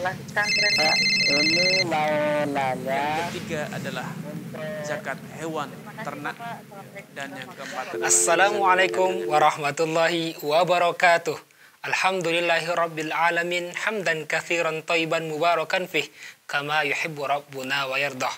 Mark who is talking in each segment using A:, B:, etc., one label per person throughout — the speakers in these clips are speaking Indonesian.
A: Pak. Ini
B: mau nanya. Yang ketiga adalah zakat hewan ternak
C: dan yang keempat Assalamualaikum warahmatullahi wabarakatuh. Alhamdulillahirabbil alamin hamdan katsiran thayyiban mubarakan fih kama yuhibbu rabbuna wa yardah.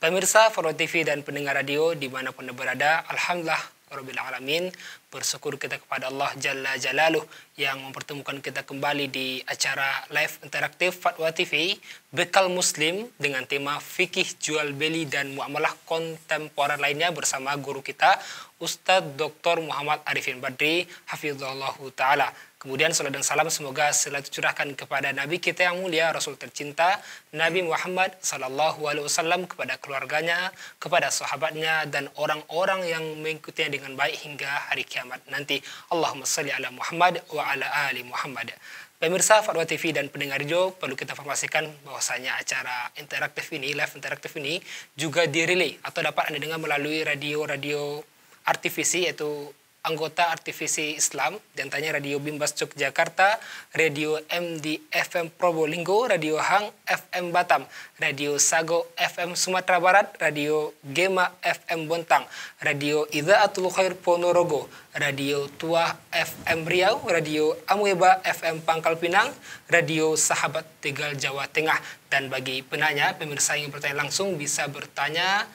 C: Pemirsa Faro TV dan pendengar radio dimanapun berada, Alhamdulillah Rabbil Alamin. Bersyukur kita kepada Allah Jalla Jalaluh yang mempertemukan kita kembali di acara live interaktif Fatwa TV Bekal Muslim dengan tema Fikih Jual Beli dan Muamalah Kontemporer lainnya bersama guru kita Ustadz Dr. Muhammad Arifin Badri, Hafizullah Ta'ala. Kemudian salam dan salam semoga selalu curahkan kepada Nabi kita yang mulia, Rasul tercinta, Nabi Muhammad Sallallahu Alaihi Wasallam kepada keluarganya, kepada sahabatnya, dan orang-orang yang mengikutinya dengan baik hingga hari kiamat nanti. Allahumma salli ala Muhammad wa ala ali Muhammad. Pemirsa Fatwa TV dan pendengar Jo, perlu kita informasikan bahwasanya acara interaktif ini, live interaktif ini juga dirilis atau dapat Anda dengar melalui radio-radio Artivisi yaitu anggota Artivisi Islam, Dan tanya Radio Bimbas Yogyakarta, Radio MD FM Probolinggo, Radio Hang FM Batam, Radio Sago FM Sumatera Barat, Radio Gema FM Bontang, Radio Ida Atul Khair Ponorogo, Radio Tua FM Riau, Radio Amweba FM Pangkal Pinang, Radio Sahabat Tegal Jawa Tengah. Dan bagi penanya, pemirsa yang bertanya langsung bisa bertanya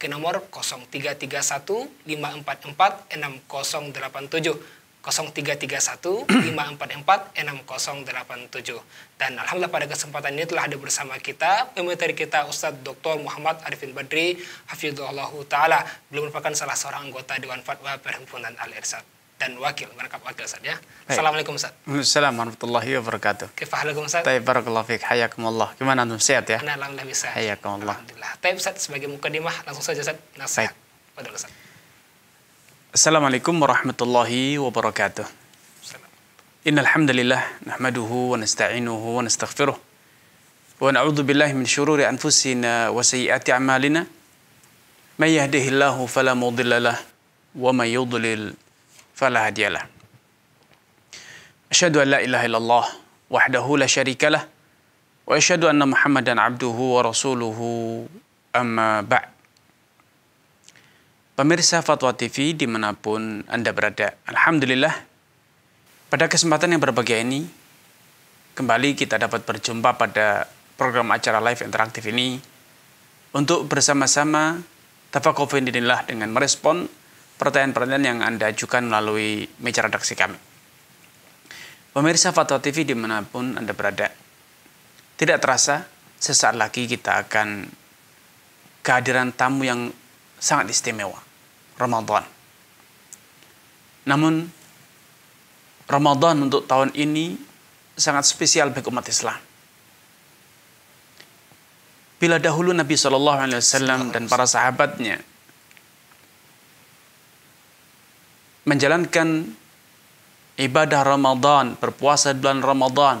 C: ke nomor 0331 544 6087. 0331 dan alhamdulillah pada kesempatan ini telah ada bersama kita pemateri kita Ustadz Dr. Muhammad Arifin Badri Hafizullah Ta'ala belum merupakan salah seorang anggota Dewan Fatwa Perhimpunan Al-Irsad dan wakil merangkap wakil Ustaz ya. Hey. Assalamualaikum Ustaz.
B: Waalaikumsalam warahmatullahi wabarakatuh. Kifahalakum Ustaz. Baik, barakallahu fiik. Hayakumullah. Gimana antum sehat ya? Ana alhamdulillah bisa. Hayakumullah. Alhamdulillah.
C: Baik Ustaz sebagai mukadimah langsung saja Ustaz nasihat. Padahal Ustaz.
B: Assalamualaikum warahmatullahi wabarakatuh. إن الحمد لله نحمده ونستعينه ونستغفره ونعوذ بالله من شرور أنفسنا وسيئات أعمالنا من يهده الله فلا مضل له ومن يضلل فلا هادي له أشهد أن لا إله إلا الله وحده لا شريك له وأشهد أن محمدا عبده ورسوله أما بعد Pemirsa Fatwa TV dimanapun Anda berada, Alhamdulillah, pada kesempatan yang berbahagia ini, kembali kita dapat berjumpa pada program acara live interaktif ini untuk bersama-sama tafakuh dinilah dengan merespon pertanyaan-pertanyaan yang Anda ajukan melalui meja redaksi kami. Pemirsa Fatwa TV dimanapun Anda berada, tidak terasa sesaat lagi kita akan kehadiran tamu yang sangat istimewa, Ramadan. Namun, Ramadan untuk tahun ini sangat spesial bagi umat Islam. Bila dahulu Nabi Shallallahu Alaihi Wasallam dan para sahabatnya menjalankan ibadah Ramadan, berpuasa bulan Ramadan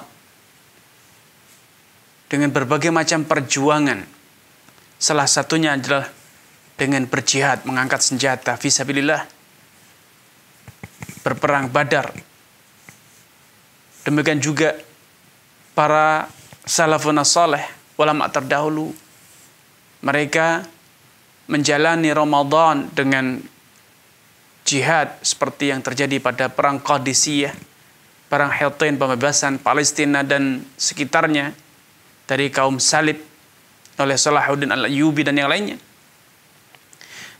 B: dengan berbagai macam perjuangan. Salah satunya adalah dengan berjihad, mengangkat senjata, fisabilillah, berperang badar. Demikian juga para salafun saleh, ulama terdahulu, mereka menjalani Ramadan dengan jihad seperti yang terjadi pada perang Qadisiyah, perang Hattin pembebasan Palestina dan sekitarnya dari kaum Salib oleh Salahuddin Al-Ayyubi dan yang lainnya.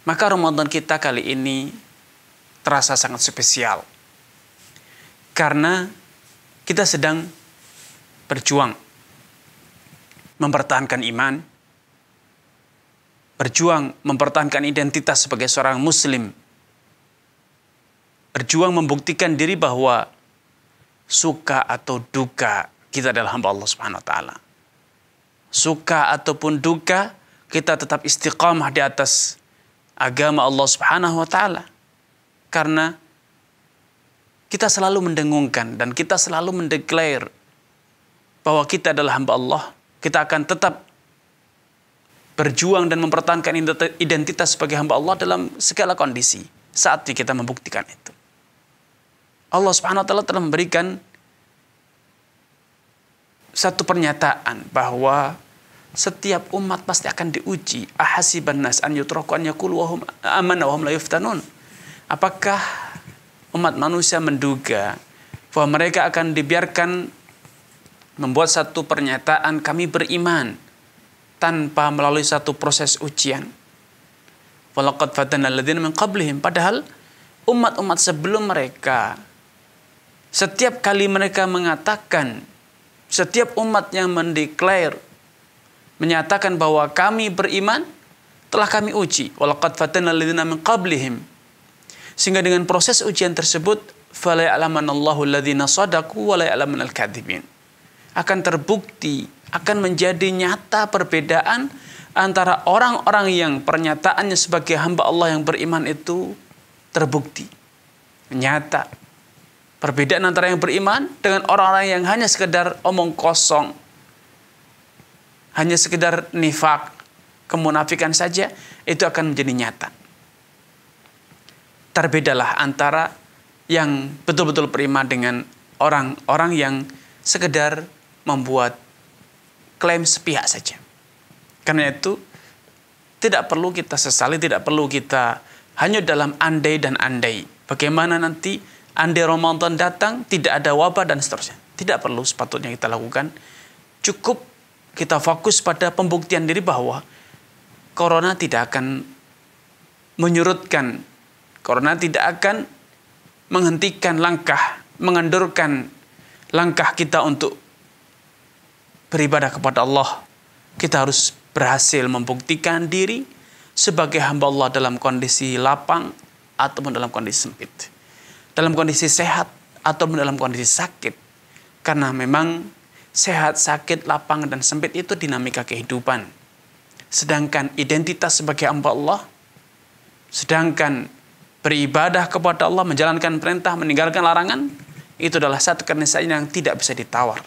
B: Maka Ramadan kita kali ini terasa sangat spesial. Karena kita sedang berjuang mempertahankan iman, berjuang mempertahankan identitas sebagai seorang muslim berjuang membuktikan diri bahwa suka atau duka kita adalah hamba Allah Subhanahu wa taala. Suka ataupun duka kita tetap istiqamah di atas agama Allah Subhanahu wa taala. Karena kita selalu mendengungkan dan kita selalu mendeklar bahwa kita adalah hamba Allah, kita akan tetap berjuang dan mempertahankan identitas sebagai hamba Allah dalam segala kondisi saat kita membuktikan itu. Allah Subhanahu wa taala telah memberikan satu pernyataan bahwa setiap umat pasti akan diuji. Ahasiban nas an yutraku an yaqulu wahum wa hum la yuftanun. Apakah umat manusia menduga bahwa mereka akan dibiarkan membuat satu pernyataan kami beriman tanpa melalui satu proses ujian. Walaqad fatana alladziina min qablihim padahal umat-umat sebelum mereka setiap kali mereka mengatakan, setiap umat yang mendeklar, menyatakan bahwa kami beriman, telah kami uji. Walaqad fatanna alladziina min qablihim. Sehingga dengan proses ujian tersebut, fala ya'lamanallahu alladziina shadaqu wa la Akan terbukti, akan menjadi nyata perbedaan antara orang-orang yang pernyataannya sebagai hamba Allah yang beriman itu terbukti, nyata. Perbedaan antara yang beriman dengan orang-orang yang hanya sekedar omong kosong. Hanya sekedar nifak, kemunafikan saja, itu akan menjadi nyata. Terbedalah antara yang betul-betul beriman dengan orang-orang yang sekedar membuat klaim sepihak saja. Karena itu tidak perlu kita sesali, tidak perlu kita hanya dalam andai dan andai. Bagaimana nanti Andai Ramadan datang, tidak ada wabah dan seterusnya. Tidak perlu sepatutnya kita lakukan. Cukup kita fokus pada pembuktian diri bahwa corona tidak akan menyurutkan. Corona tidak akan menghentikan langkah, mengendurkan langkah kita untuk beribadah kepada Allah. Kita harus berhasil membuktikan diri sebagai hamba Allah dalam kondisi lapang ataupun dalam kondisi sempit dalam kondisi sehat atau dalam kondisi sakit. Karena memang sehat, sakit, lapang, dan sempit itu dinamika kehidupan. Sedangkan identitas sebagai hamba Allah, sedangkan beribadah kepada Allah, menjalankan perintah, meninggalkan larangan, itu adalah satu keniscayaan yang tidak bisa ditawar.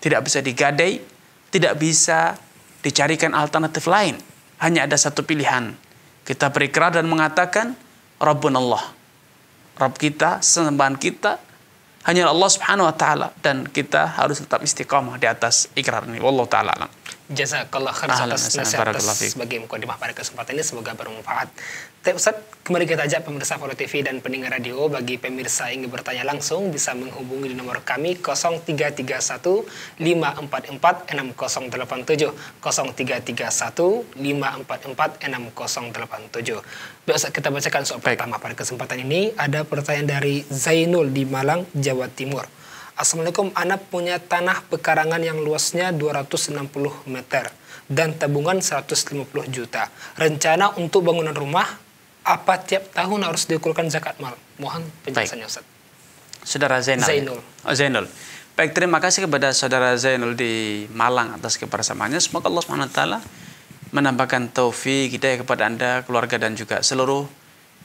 B: Tidak bisa digadai, tidak bisa dicarikan alternatif lain. Hanya ada satu pilihan. Kita berikrar dan mengatakan, Rabbun Allah, Rabb kita, sesembahan kita hanya Allah Subhanahu wa taala dan kita harus tetap istiqamah di atas ikrar ini. Wallahu taala alam.
C: Jazakallah khairan atas nasihat sebagai mukadimah pada kesempatan ini semoga bermanfaat tapi Ustadz, kembali kita ajak pemirsa Foro TV dan pendengar radio bagi pemirsa yang ingin bertanya langsung bisa menghubungi di nomor kami 0331 544 6087 0331 544 6087. Ustaz, kita bacakan soal Baik. pertama pada kesempatan ini ada pertanyaan dari Zainul di Malang, Jawa Timur. Assalamualaikum, anak punya tanah pekarangan yang luasnya 260 meter dan tabungan 150 juta. Rencana untuk bangunan rumah apa tiap tahun harus dikeluarkan zakat mal? Mohon penjelasannya Ustaz.
B: Saudara Zainal. Ya. Zainul. Oh, Zainul. Baik, terima kasih kepada saudara Zainul di Malang atas kebersamaannya. Semoga Allah SWT menambahkan taufik kita kepada Anda, keluarga dan juga seluruh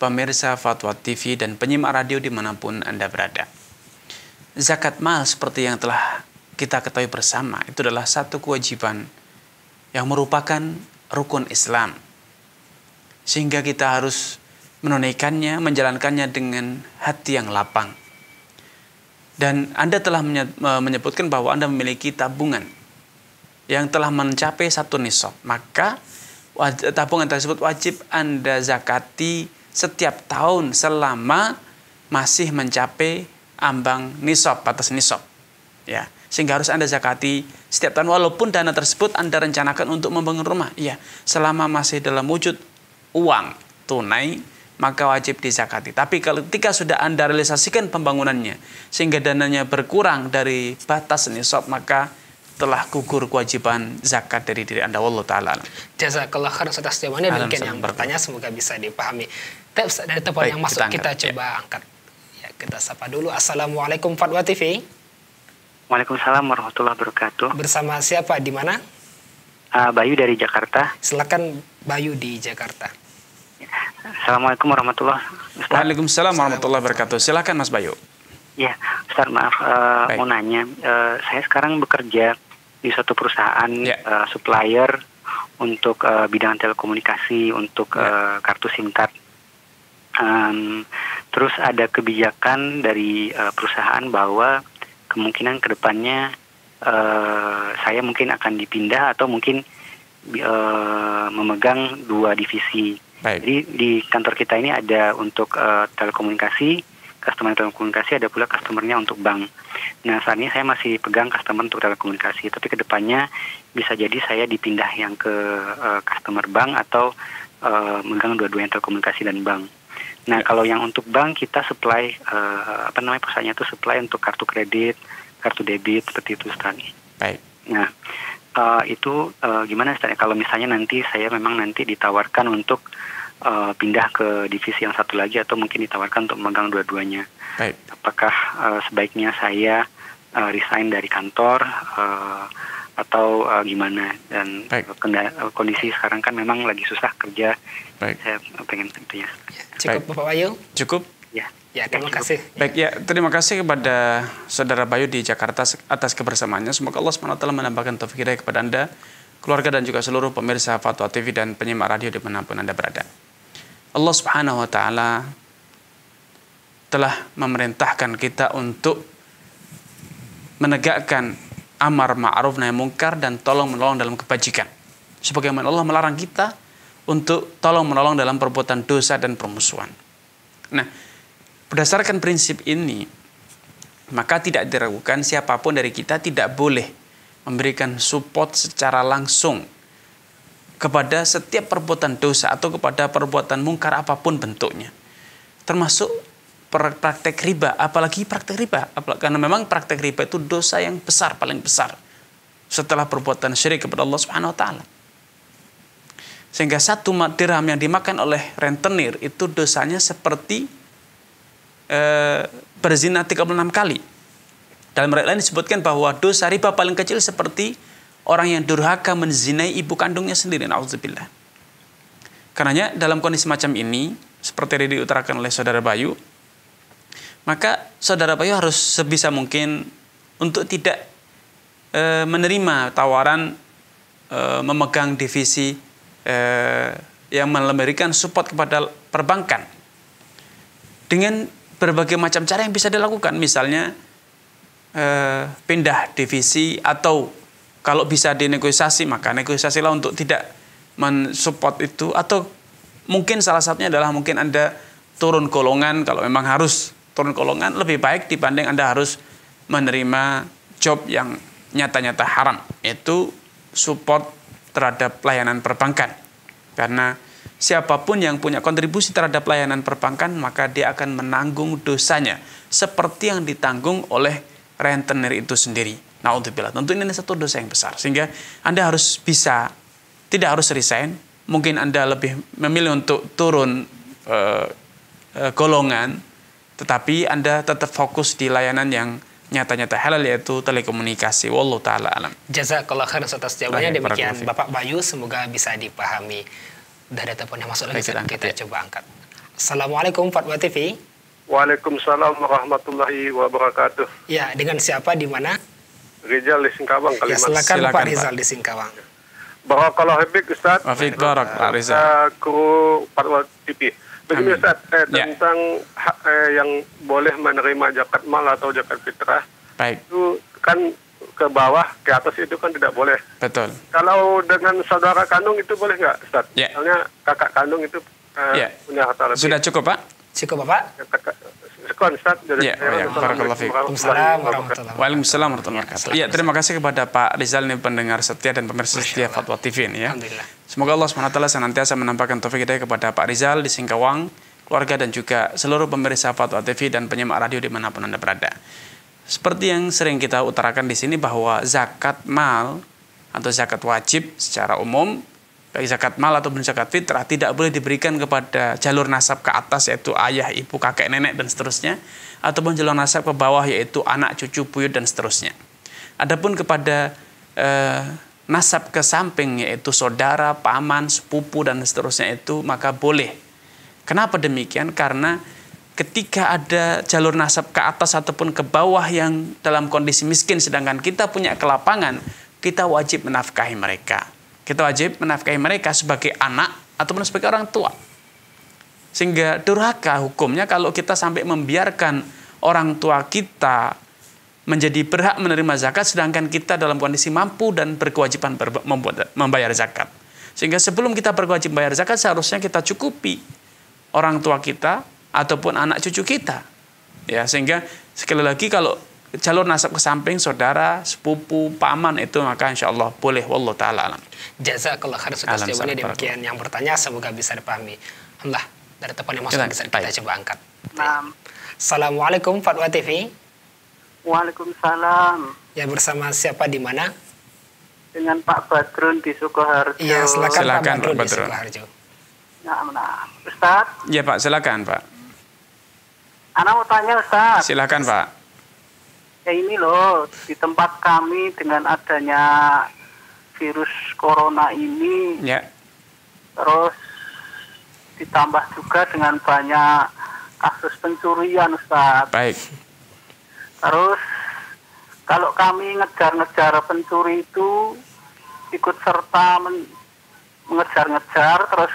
B: pemirsa Fatwa TV dan penyimak radio dimanapun Anda berada. Zakat mal seperti yang telah kita ketahui bersama itu adalah satu kewajiban yang merupakan rukun Islam sehingga kita harus menunaikannya, menjalankannya dengan hati yang lapang. Dan Anda telah e, menyebutkan bahwa Anda memiliki tabungan yang telah mencapai satu nisab. Maka tabungan tersebut wajib Anda zakati setiap tahun selama masih mencapai ambang nisab, batas nisab. Ya, sehingga harus Anda zakati setiap tahun walaupun dana tersebut Anda rencanakan untuk membangun rumah. Iya, selama masih dalam wujud uang tunai maka wajib dizakati. Tapi ketika sudah Anda realisasikan pembangunannya sehingga dananya berkurang dari batas nisab maka telah gugur kewajiban zakat dari diri Anda wallahu taala.
C: Jazakallahu khairan atas jawabannya demikian yang bertanya semoga bisa dipahami. Tips dari telepon yang masuk kita, coba ya. angkat. Ya, kita sapa dulu. Assalamualaikum Fatwa TV. Waalaikumsalam warahmatullahi wabarakatuh. Bersama siapa di mana? uh, Bayu dari Jakarta. Silakan Bayu di Jakarta. Assalamualaikum warahmatullah.
B: Ustaz. Waalaikumsalam warahmatullah wabarakatuh. Silakan Mas Bayu. Ya, Ustaz maaf uh,
A: mau nanya. Uh, saya sekarang bekerja di suatu perusahaan ya. uh, supplier untuk uh, bidang telekomunikasi untuk ya. uh, kartu SIM card. Um, terus ada kebijakan dari uh, perusahaan bahwa kemungkinan kedepannya uh, saya mungkin akan dipindah atau mungkin uh, memegang dua divisi. Baik. Jadi di kantor kita ini ada untuk uh, telekomunikasi, customer telekomunikasi, ada pula customernya untuk bank. Nah saat ini saya masih pegang customer untuk telekomunikasi, tapi kedepannya bisa jadi saya dipindah yang ke uh, customer bank atau uh, megang dua-duanya telekomunikasi dan bank. Nah ya. kalau yang untuk bank kita supply uh, apa namanya perusahaannya itu supply untuk kartu kredit, kartu debit seperti itu sekali. Baik. Nah, uh, itu uh, gimana Ustaz? kalau misalnya nanti saya memang nanti ditawarkan untuk uh, pindah ke divisi yang satu lagi atau mungkin ditawarkan untuk memegang dua-duanya. Baik. Apakah uh, sebaiknya saya uh, resign dari kantor uh, atau uh, gimana dan Baik. kondisi sekarang kan memang lagi susah kerja. Baik. Saya pengen tentunya.
C: Cukup Baik. Bapak Wayu? Cukup. Ya. Ya, terima kasih.
B: Baik, ya, terima kasih kepada Saudara Bayu di Jakarta atas kebersamaannya. Semoga Allah SWT menambahkan taufik hidayah kepada Anda, keluarga dan juga seluruh pemirsa Fatwa TV dan penyimak radio di dimanapun Anda berada. Allah Subhanahu wa taala telah memerintahkan kita untuk menegakkan amar ma'ruf nahi mungkar dan tolong menolong dalam kebajikan. Sebagaimana Allah melarang kita untuk tolong menolong dalam perbuatan dosa dan permusuhan. Nah, Berdasarkan prinsip ini, maka tidak diragukan siapapun dari kita tidak boleh memberikan support secara langsung kepada setiap perbuatan dosa atau kepada perbuatan mungkar apapun bentuknya. Termasuk praktek riba, apalagi praktek riba. Karena memang praktek riba itu dosa yang besar, paling besar. Setelah perbuatan syirik kepada Allah Subhanahu Wa Taala. Sehingga satu dirham yang dimakan oleh rentenir itu dosanya seperti eh, berzina 36 kali. Dalam riwayat lain disebutkan bahwa dosa riba paling kecil seperti orang yang durhaka menzinai ibu kandungnya sendiri. Nauzubillah. Karena dalam kondisi macam ini, seperti yang diutarakan oleh saudara Bayu, maka saudara Bayu harus sebisa mungkin untuk tidak e, menerima tawaran e, memegang divisi e, yang memberikan support kepada perbankan dengan berbagai macam cara yang bisa dilakukan. Misalnya eh, pindah divisi atau kalau bisa dinegosiasi maka negosiasilah untuk tidak mensupport itu atau mungkin salah satunya adalah mungkin Anda turun golongan kalau memang harus turun golongan lebih baik dibanding Anda harus menerima job yang nyata-nyata haram itu support terhadap layanan perbankan karena Siapapun yang punya kontribusi terhadap layanan perbankan, maka dia akan menanggung dosanya seperti yang ditanggung oleh rentenir itu sendiri. Nah, untuk bila tentu ini satu dosa yang besar sehingga Anda harus bisa tidak harus resign, mungkin Anda lebih memilih untuk turun e, e, golongan tetapi Anda tetap fokus di layanan yang nyata-nyata halal yaitu telekomunikasi. Wallahu taala alam.
C: Jazakallah khairan atas jawabannya demikian Bapak Bayu semoga bisa dipahami. Udah ada telepon yang masuk lagi. Kita, kita ya. coba angkat. Assalamualaikum Fatwa TV.
A: Waalaikumsalam warahmatullahi wabarakatuh.
C: Ya, dengan siapa di mana? Rizal di Singkawang, ya, Kalimantan. Ya, silakan, silakan Pak Rizal Pak. di Singkawang.
B: Barakallah habib Ustaz. Wafik barak Pak Rizal. Uh, kru Fatwa TV. Begini Ustaz, eh,
A: ya. tentang ya. hak, eh, yang boleh menerima zakat mal atau zakat fitrah. Baik. Itu kan ke bawah ke atas itu kan tidak boleh. Betul. Kalau dengan saudara kandung itu boleh nggak, Ustaz? Yeah. Misalnya kakak kandung itu uh, eh, yeah. punya harta lebih. Sudah cukup,
B: Pak?
C: Cukup, Pak? Ya, ya, ya. Waalaikumsalam
B: warahmatullahi wabarakatuh. Ya, terima kasih kepada Pak Rizal ini pendengar setia dan pemirsa setia Fatwa TV ini ya. Semoga Allah SWT senantiasa menampakkan taufik hidayah kepada Pak Rizal di Singkawang, keluarga dan juga seluruh pemirsa Fatwa TV dan penyimak radio dimanapun Anda berada. Seperti yang sering kita utarakan di sini bahwa zakat mal atau zakat wajib secara umum baik zakat mal atau zakat fitrah tidak boleh diberikan kepada jalur nasab ke atas yaitu ayah, ibu, kakek, nenek dan seterusnya ataupun jalur nasab ke bawah yaitu anak, cucu, buyut dan seterusnya. Adapun kepada eh, nasab ke samping yaitu saudara, paman, sepupu dan seterusnya itu maka boleh. Kenapa demikian? Karena ketika ada jalur nasab ke atas ataupun ke bawah yang dalam kondisi miskin sedangkan kita punya kelapangan, kita wajib menafkahi mereka. Kita wajib menafkahi mereka sebagai anak ataupun sebagai orang tua. Sehingga durhaka hukumnya kalau kita sampai membiarkan orang tua kita menjadi berhak menerima zakat sedangkan kita dalam kondisi mampu dan berkewajiban membayar zakat. Sehingga sebelum kita berkewajiban bayar zakat seharusnya kita cukupi orang tua kita ataupun anak cucu kita. Ya, sehingga sekali lagi kalau jalur nasab ke samping saudara, sepupu, paman itu maka insya Allah boleh wallahu taala alam.
C: Jazakallah sudah atas jawabannya demikian. Yang bertanya semoga bisa dipahami. Allah dari telepon yang masuk bisa kita coba angkat. Um, Assalamualaikum Fatwa TV. Waalaikumsalam. Ya bersama siapa di mana? Dengan Pak Badrun di Sukoharjo. Iya silakan, silakan Pak Badrun, Pak Badrun. di Sukoharjo. Nah, nah. Ustaz.
B: Ya Pak silakan Pak.
A: Anak mau tanya Ustaz. Silakan Pak. Ya ini loh, di tempat kami dengan adanya virus corona ini. Ya. Terus ditambah juga dengan banyak kasus pencurian Ustaz. Baik. Terus kalau kami ngejar-ngejar pencuri itu ikut serta men mengejar-ngejar terus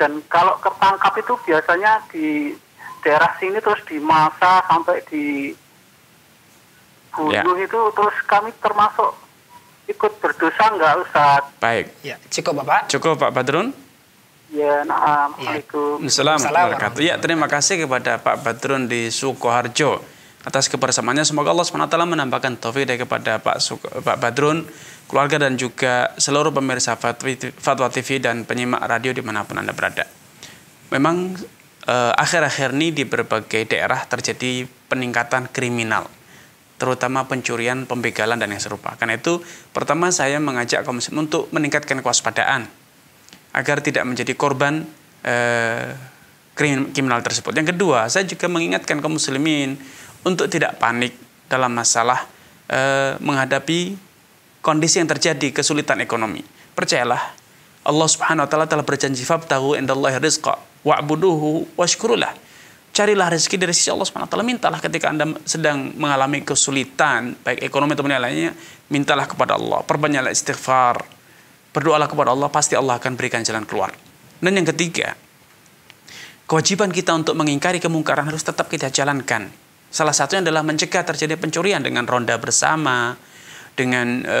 A: dan kalau ketangkap itu biasanya di daerah sini terus di dimasa sampai di bunuh ya. itu terus kami termasuk ikut berdosa nggak Ustaz? Baik. Ya,
C: cukup Bapak.
B: Cukup Pak Badrun.
C: Ya, nah,
B: Assalamualaikum. Ya, ya terima kasih kepada Pak Badrun di Sukoharjo atas kebersamaannya. Semoga Allah SWT menambahkan taufik kepada Pak, Suko, Pak Badrun, keluarga dan juga seluruh pemirsa Fatwa TV dan penyimak radio dimanapun Anda berada. Memang Eh, akhir-akhir ini di berbagai daerah terjadi peningkatan kriminal terutama pencurian, pembegalan, dan yang serupa. Karena itu, pertama saya mengajak komisi untuk meningkatkan kewaspadaan agar tidak menjadi korban eh, kriminal tersebut. Yang kedua, saya juga mengingatkan kaum muslimin untuk tidak panik dalam masalah eh, menghadapi kondisi yang terjadi kesulitan ekonomi. Percayalah, Allah Subhanahu wa taala telah berjanji fabtahu indallahi rizqa wa'buduhu washkurulah. Carilah rezeki dari sisi Allah SWT. Mintalah ketika Anda sedang mengalami kesulitan, baik ekonomi atau lainnya, mintalah kepada Allah. Perbanyaklah istighfar. Berdoalah kepada Allah, pasti Allah akan berikan jalan keluar. Dan yang ketiga, kewajiban kita untuk mengingkari kemungkaran harus tetap kita jalankan. Salah satunya adalah mencegah terjadi pencurian dengan ronda bersama, dengan e,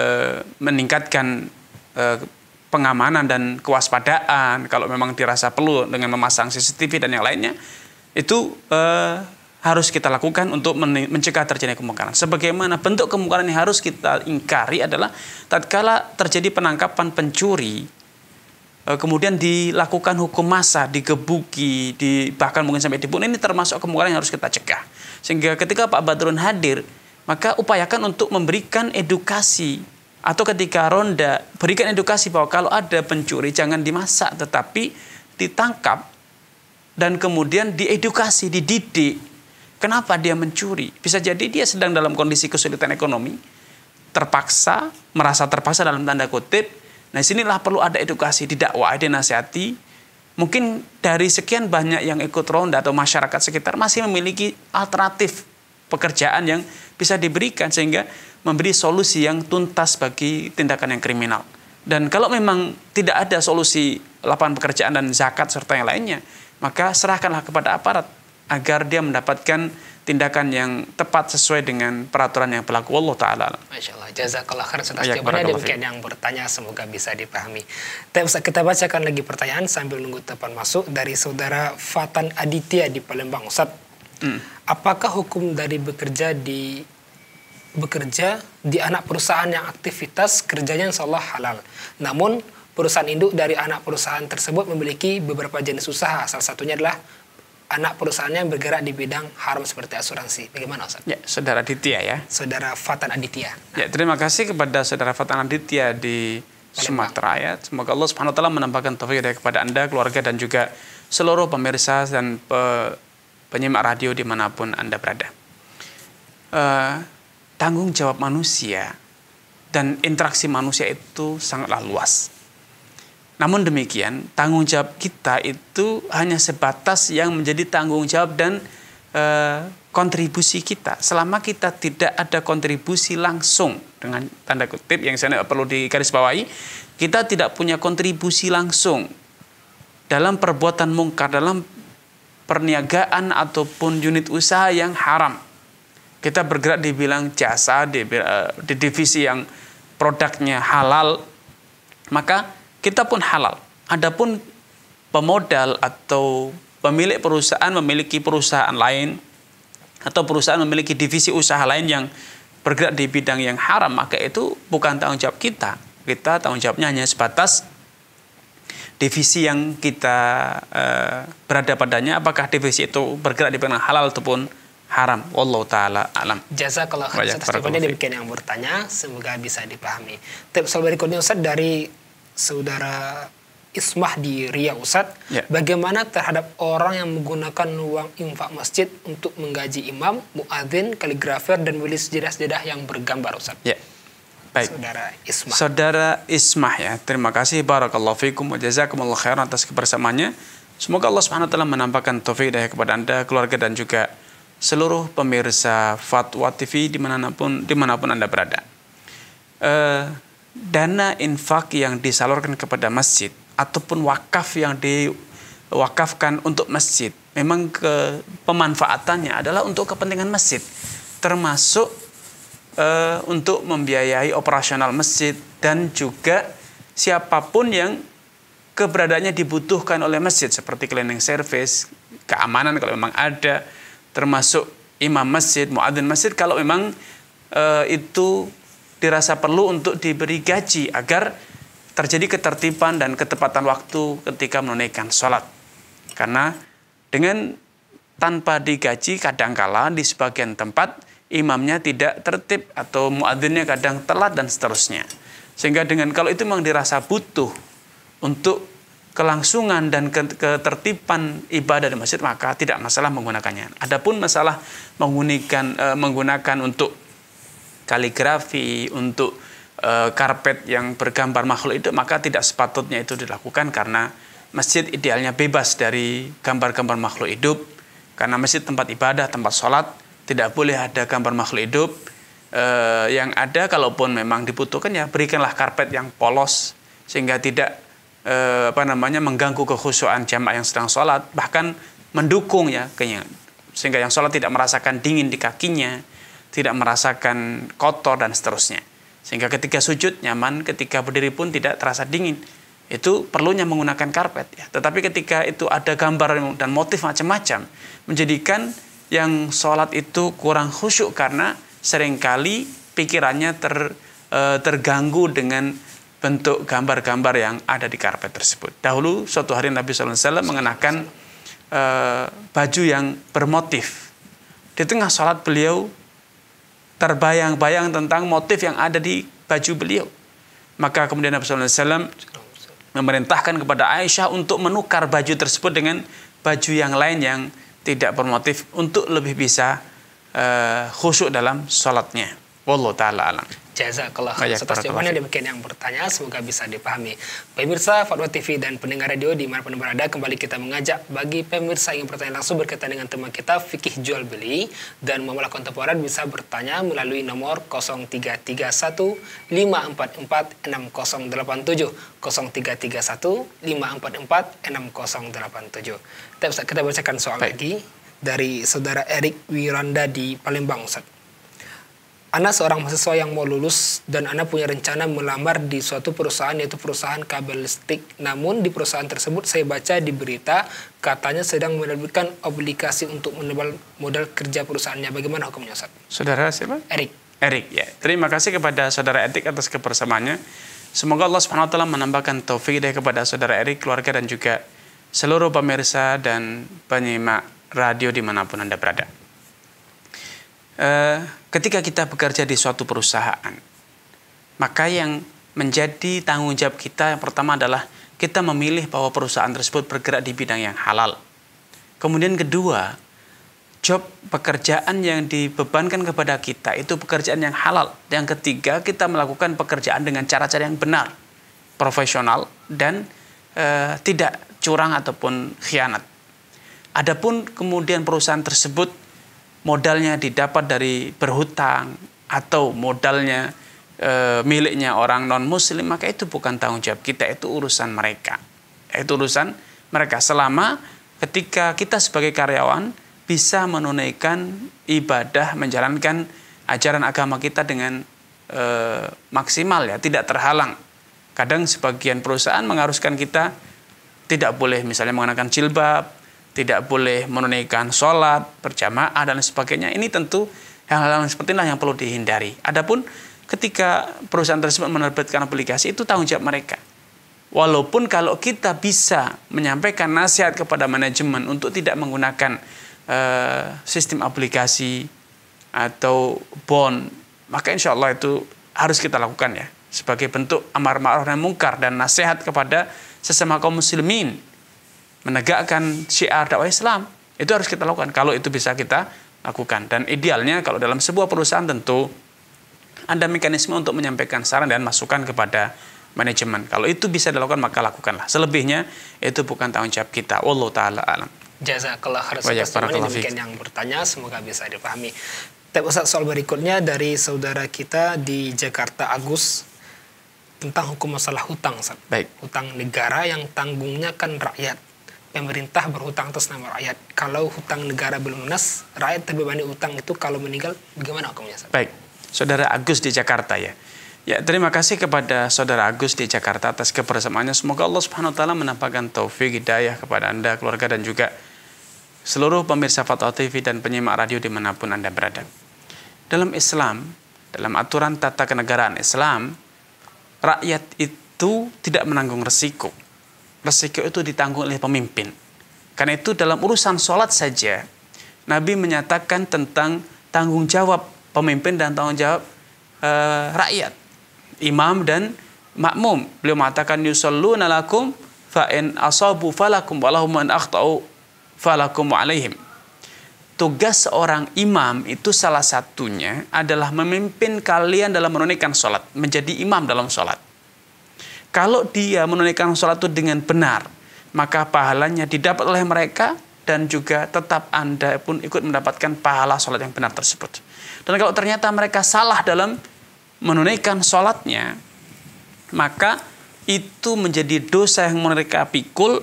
B: meningkatkan e, pengamanan dan kewaspadaan kalau memang dirasa perlu dengan memasang CCTV dan yang lainnya itu eh, harus kita lakukan untuk mencegah terjadinya kemungkaran. Sebagaimana bentuk kemungkaran yang harus kita ingkari adalah tatkala terjadi penangkapan pencuri eh, kemudian dilakukan hukum massa, digebuki, di, bahkan mungkin sampai dibunuh ini termasuk kemungkaran yang harus kita cegah. Sehingga ketika Pak Badrun hadir, maka upayakan untuk memberikan edukasi atau ketika ronda, berikan edukasi bahwa kalau ada pencuri jangan dimasak tetapi ditangkap dan kemudian diedukasi, dididik. Kenapa dia mencuri? Bisa jadi dia sedang dalam kondisi kesulitan ekonomi, terpaksa, merasa terpaksa dalam tanda kutip. Nah, sinilah perlu ada edukasi, didakwah, dinasihati. Mungkin dari sekian banyak yang ikut ronda atau masyarakat sekitar masih memiliki alternatif pekerjaan yang bisa diberikan sehingga memberi solusi yang tuntas bagi tindakan yang kriminal. Dan kalau memang tidak ada solusi lapangan pekerjaan dan zakat serta yang lainnya, maka serahkanlah kepada aparat agar dia mendapatkan tindakan yang tepat sesuai dengan peraturan yang berlaku Allah Ta'ala.
C: Masya Allah, jazakallah khair atas jawabannya demikian yang bertanya semoga bisa dipahami. Tapi kita bacakan lagi pertanyaan sambil nunggu teman masuk dari saudara Fatan Aditya di Palembang. Ustaz, hmm. apakah hukum dari bekerja di bekerja di anak perusahaan yang aktivitas kerjanya insya Allah halal. Namun, perusahaan induk dari anak perusahaan tersebut memiliki beberapa jenis usaha. Salah satunya adalah anak perusahaannya bergerak di bidang haram seperti asuransi. Bagaimana Ustaz?
B: Ya, Saudara Aditya ya. Saudara
C: Fatan Aditya.
B: Nah. Ya, terima kasih kepada Saudara Fatan Aditya di Sumatera ya. Semoga Allah Subhanahu wa taala menambahkan taufik kepada Anda, keluarga dan juga seluruh pemirsa dan pe penyimak radio dimanapun Anda berada. Uh, tanggung jawab manusia dan interaksi manusia itu sangatlah luas. Namun demikian, tanggung jawab kita itu hanya sebatas yang menjadi tanggung jawab dan e, kontribusi kita. Selama kita tidak ada kontribusi langsung dengan tanda kutip yang saya perlu digarisbawahi, kita tidak punya kontribusi langsung dalam perbuatan mungkar, dalam perniagaan ataupun unit usaha yang haram kita bergerak di bilang jasa, di, eh, di divisi yang produknya halal, maka kita pun halal. Adapun pemodal atau pemilik perusahaan memiliki perusahaan lain atau perusahaan memiliki divisi usaha lain yang bergerak di bidang yang haram, maka itu bukan tanggung jawab kita. Kita tanggung jawabnya hanya sebatas divisi yang kita e, berada padanya, apakah divisi itu bergerak di bidang halal ataupun haram. Wallahu taala alam.
C: Jazakallah khairan atas jawabannya demikian yang bertanya semoga bisa dipahami. Tips berikutnya Ustaz dari saudara Ismah di Riau Ustaz, ya. bagaimana terhadap orang yang menggunakan uang infak masjid untuk menggaji imam, muadzin, kaligrafer dan wali sejadah-sejadah yang bergambar Ustaz?
B: Ya, Baik. Saudara Ismah. Saudara Ismah ya. Terima kasih barakallahu fikum wa jazakumullah khairan atas kebersamaannya. Semoga Allah Subhanahu wa taala menampakkan taufik kepada Anda, keluarga dan juga seluruh pemirsa Fatwa TV dimanapun dimanapun anda berada. Eh, dana infak yang disalurkan kepada masjid ataupun wakaf yang diwakafkan untuk masjid, memang ke pemanfaatannya adalah untuk kepentingan masjid, termasuk eh, untuk membiayai operasional masjid dan juga siapapun yang keberadaannya dibutuhkan oleh masjid seperti cleaning service, keamanan kalau memang ada, termasuk imam masjid, muadzin masjid kalau memang e, itu dirasa perlu untuk diberi gaji agar terjadi ketertiban dan ketepatan waktu ketika menunaikan sholat. Karena dengan tanpa digaji kadangkala di sebagian tempat imamnya tidak tertib atau muadzinnya kadang telat dan seterusnya. Sehingga dengan kalau itu memang dirasa butuh untuk kelangsungan dan ketertiban ibadah di masjid maka tidak masalah menggunakannya. Adapun masalah menggunakan uh, menggunakan untuk kaligrafi, untuk uh, karpet yang bergambar makhluk itu maka tidak sepatutnya itu dilakukan karena masjid idealnya bebas dari gambar-gambar makhluk hidup. Karena masjid tempat ibadah, tempat sholat tidak boleh ada gambar makhluk hidup. uh, yang ada kalaupun memang dibutuhkan ya berikanlah karpet yang polos sehingga tidak Eh, apa namanya mengganggu kekhusyuan jamaah yang sedang sholat, bahkan mendukung ya sehingga yang sholat tidak merasakan dingin di kakinya, tidak merasakan kotor dan seterusnya. Sehingga ketika sujud nyaman, ketika berdiri pun tidak terasa dingin. Itu perlunya menggunakan karpet ya. Tetapi ketika itu ada gambar dan motif macam-macam menjadikan yang sholat itu kurang khusyuk karena seringkali pikirannya ter, eh, terganggu dengan bentuk gambar-gambar yang ada di karpet tersebut. Dahulu suatu hari Nabi SAW mengenakan uh, baju yang bermotif. Di tengah sholat beliau terbayang-bayang tentang motif yang ada di baju beliau. Maka kemudian Nabi SAW memerintahkan kepada Aisyah untuk menukar baju tersebut dengan baju yang lain yang tidak bermotif untuk lebih bisa uh, khusyuk dalam sholatnya. Wallahu taala alam.
C: Jazakallah Setelah atas jawabannya demikian yang bertanya semoga bisa dipahami. Pemirsa Fatwa TV dan pendengar radio di mana pun berada kembali kita mengajak bagi pemirsa yang bertanya langsung berkaitan dengan tema kita fikih jual beli dan muamalah kontemporer bisa bertanya melalui nomor 0331 544 6087 0331 544 6087. Kita, kita bacakan soal lagi dari saudara Erik Wiranda di Palembang Ustaz. Anak seorang mahasiswa yang mau lulus dan anak punya rencana melamar di suatu perusahaan yaitu perusahaan kabel listrik. Namun di perusahaan tersebut saya baca di berita katanya sedang menerbitkan obligasi untuk menebal modal kerja perusahaannya. Bagaimana hukumnya Ustaz?
B: Saudara siapa? Erik. Erik ya. Terima kasih kepada saudara Erik atas kebersamaannya. Semoga Allah Subhanahu wa taala menambahkan taufik deh kepada saudara Erik, keluarga dan juga seluruh pemirsa dan penyimak radio dimanapun Anda berada. Eh, ketika kita bekerja di suatu perusahaan, maka yang menjadi tanggung jawab kita yang pertama adalah kita memilih bahwa perusahaan tersebut bergerak di bidang yang halal. Kemudian kedua, job pekerjaan yang dibebankan kepada kita itu pekerjaan yang halal. Yang ketiga, kita melakukan pekerjaan dengan cara-cara yang benar, profesional dan e, tidak curang ataupun khianat. Adapun kemudian perusahaan tersebut modalnya didapat dari berhutang atau modalnya e, miliknya orang non muslim maka itu bukan tanggung jawab kita itu urusan mereka itu urusan mereka selama ketika kita sebagai karyawan bisa menunaikan ibadah menjalankan ajaran agama kita dengan e, maksimal ya tidak terhalang kadang sebagian perusahaan mengharuskan kita tidak boleh misalnya mengenakan jilbab tidak boleh menunaikan sholat, berjamaah, dan sebagainya. Ini tentu hal-hal seperti inilah yang perlu dihindari. Adapun ketika perusahaan tersebut menerbitkan aplikasi itu tanggung jawab mereka. Walaupun kalau kita bisa menyampaikan nasihat kepada manajemen untuk tidak menggunakan uh, sistem aplikasi atau bond, maka insya Allah itu harus kita lakukan ya sebagai bentuk amar ma'ruf dan mungkar dan nasihat kepada sesama kaum muslimin menegakkan syiar dakwah Islam. Itu harus kita lakukan kalau itu bisa kita lakukan. Dan idealnya kalau dalam sebuah perusahaan tentu ada mekanisme untuk menyampaikan saran dan masukan kepada manajemen. Kalau itu bisa dilakukan maka lakukanlah. Selebihnya itu bukan tanggung jawab kita. Allah taala alam.
C: Jazakallah khairan. Banyak demikian yang bertanya semoga bisa dipahami. Tapi Ustaz soal berikutnya dari saudara kita di Jakarta Agus tentang hukum masalah hutang. Ustaz. Baik. Hutang negara yang tanggungnya kan rakyat pemerintah berhutang atas nama rakyat. Kalau hutang negara belum lunas, rakyat terbebani hutang itu kalau meninggal bagaimana hukumnya? Saudara?
B: Baik, Saudara Agus di Jakarta ya. Ya, terima kasih kepada Saudara Agus di Jakarta atas kebersamaannya. Semoga Allah Subhanahu wa taala menampakkan taufik hidayah kepada Anda, keluarga dan juga seluruh pemirsa Fatwa TV dan penyimak radio dimanapun Anda berada. Dalam Islam, dalam aturan tata kenegaraan Islam, rakyat itu tidak menanggung resiko Resiko itu ditanggung oleh pemimpin. Karena itu dalam urusan sholat saja, Nabi menyatakan tentang tanggung jawab pemimpin dan tanggung jawab e, rakyat. Imam dan makmum. Beliau mengatakan, Yusalluna lakum fa'in asabu falakum walahum an akhtau falakum alaihim. Tugas seorang imam itu salah satunya adalah memimpin kalian dalam menunaikan sholat, menjadi imam dalam sholat. Kalau dia menunaikan sholat itu dengan benar, maka pahalanya didapat oleh mereka dan juga tetap Anda pun ikut mendapatkan pahala sholat yang benar tersebut. Dan kalau ternyata mereka salah dalam menunaikan sholatnya, maka itu menjadi dosa yang mereka pikul,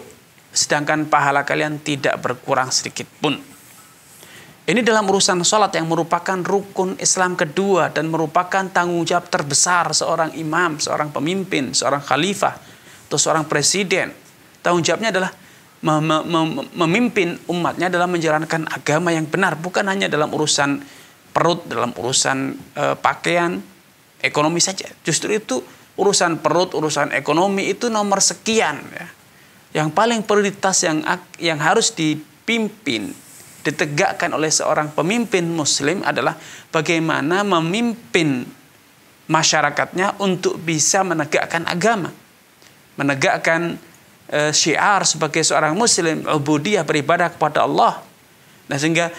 B: sedangkan pahala kalian tidak berkurang sedikit pun. Ini dalam urusan sholat yang merupakan rukun Islam kedua dan merupakan tanggung jawab terbesar seorang imam, seorang pemimpin, seorang khalifah, atau seorang presiden. Tanggung jawabnya adalah memimpin umatnya dalam menjalankan agama yang benar, bukan hanya dalam urusan perut, dalam urusan e, pakaian, ekonomi saja. Justru itu urusan perut, urusan ekonomi itu nomor sekian ya. Yang paling prioritas yang yang harus dipimpin ditegakkan oleh seorang pemimpin muslim adalah bagaimana memimpin masyarakatnya untuk bisa menegakkan agama. Menegakkan e, syiar sebagai seorang muslim, ubudiyah beribadah kepada Allah. Nah sehingga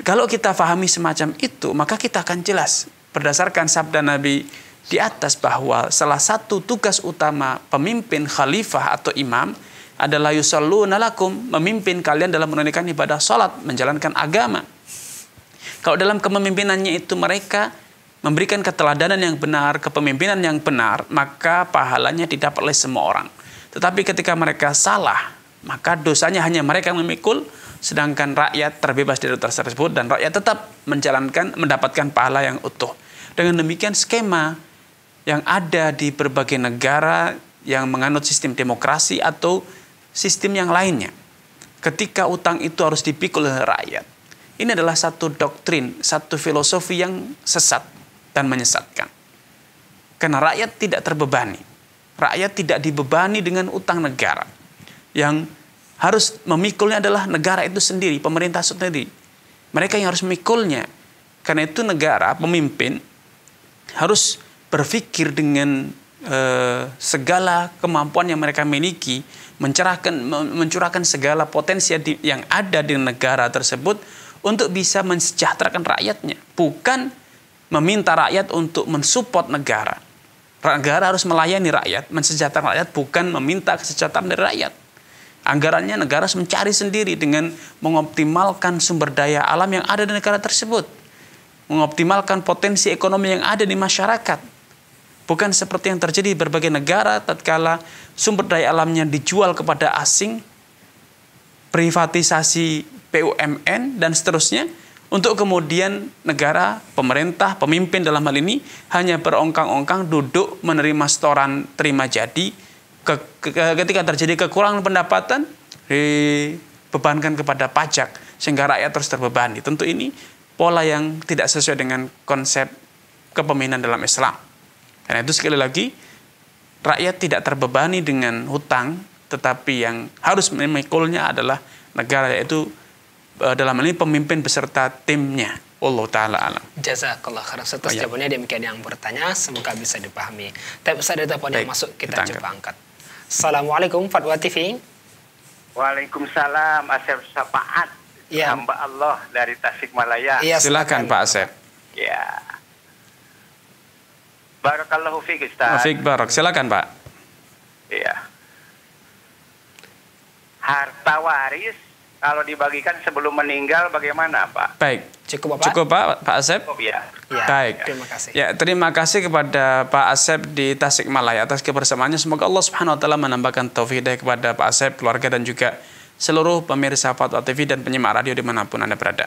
B: kalau kita fahami semacam itu, maka kita akan jelas berdasarkan sabda Nabi di atas bahwa salah satu tugas utama pemimpin khalifah atau imam adalah yusalluna lakum, memimpin kalian dalam menunaikan ibadah salat, menjalankan agama. Kalau dalam kepemimpinannya itu mereka memberikan keteladanan yang benar, kepemimpinan yang benar, maka pahalanya didapat oleh semua orang. Tetapi ketika mereka salah, maka dosanya hanya mereka yang memikul, sedangkan rakyat terbebas dari dosa tersebut dan rakyat tetap menjalankan mendapatkan pahala yang utuh. Dengan demikian skema yang ada di berbagai negara yang menganut sistem demokrasi atau sistem yang lainnya. Ketika utang itu harus dipikul oleh rakyat. Ini adalah satu doktrin, satu filosofi yang sesat dan menyesatkan. Karena rakyat tidak terbebani. Rakyat tidak dibebani dengan utang negara. Yang harus memikulnya adalah negara itu sendiri, pemerintah sendiri. Mereka yang harus memikulnya. Karena itu negara, pemimpin, harus berpikir dengan Eh, segala kemampuan yang mereka miliki, mencerahkan mencurahkan segala potensi yang ada di negara tersebut untuk bisa mensejahterakan rakyatnya, bukan meminta rakyat untuk mensupport negara. Negara harus melayani rakyat, mensejahterakan rakyat, bukan meminta kesejahteraan dari rakyat. Anggarannya negara harus mencari sendiri dengan mengoptimalkan sumber daya alam yang ada di negara tersebut. Mengoptimalkan potensi ekonomi yang ada di masyarakat. Bukan seperti yang terjadi di berbagai negara tatkala sumber daya alamnya dijual kepada asing, privatisasi PUMN dan seterusnya untuk kemudian negara, pemerintah, pemimpin dalam hal ini hanya berongkang-ongkang duduk menerima setoran terima jadi ke, ke, ketika terjadi kekurangan pendapatan dibebankan kepada pajak sehingga rakyat terus terbebani. Tentu ini pola yang tidak sesuai dengan konsep kepemimpinan dalam Islam. Karena itu sekali lagi, rakyat tidak terbebani dengan hutang, tetapi yang harus memikulnya adalah negara, yaitu eh, dalam hal ini pemimpin beserta timnya. Allah Ta'ala alam.
C: Jazakallah khairan. Satu jawabannya demikian yang bertanya, semoga bisa dipahami. Tapi ada telepon yang masuk, kita, coba angkat. Assalamualaikum Fatwa TV. Waalaikumsalam Asep Sapaat. Ya. Hamba
A: Allah dari Tasikmalaya. Ya, silakan Pak Asep. Ya, Barakallahu fiik Ustaz. Fiik barak. Silakan, Pak. Iya. Harta waris kalau dibagikan sebelum meninggal
B: bagaimana, Pak? Baik. Cukup, Pak. Cukup, Pak, Pak Asep. Cukup, ya. ya. Baik. Ya. Terima kasih. Ya, terima kasih kepada Pak Asep di Tasikmalaya atas kebersamaannya. Semoga Allah Subhanahu wa taala menambahkan taufik kepada Pak Asep, keluarga dan juga seluruh pemirsa Fatwa TV dan penyimak radio dimanapun Anda berada.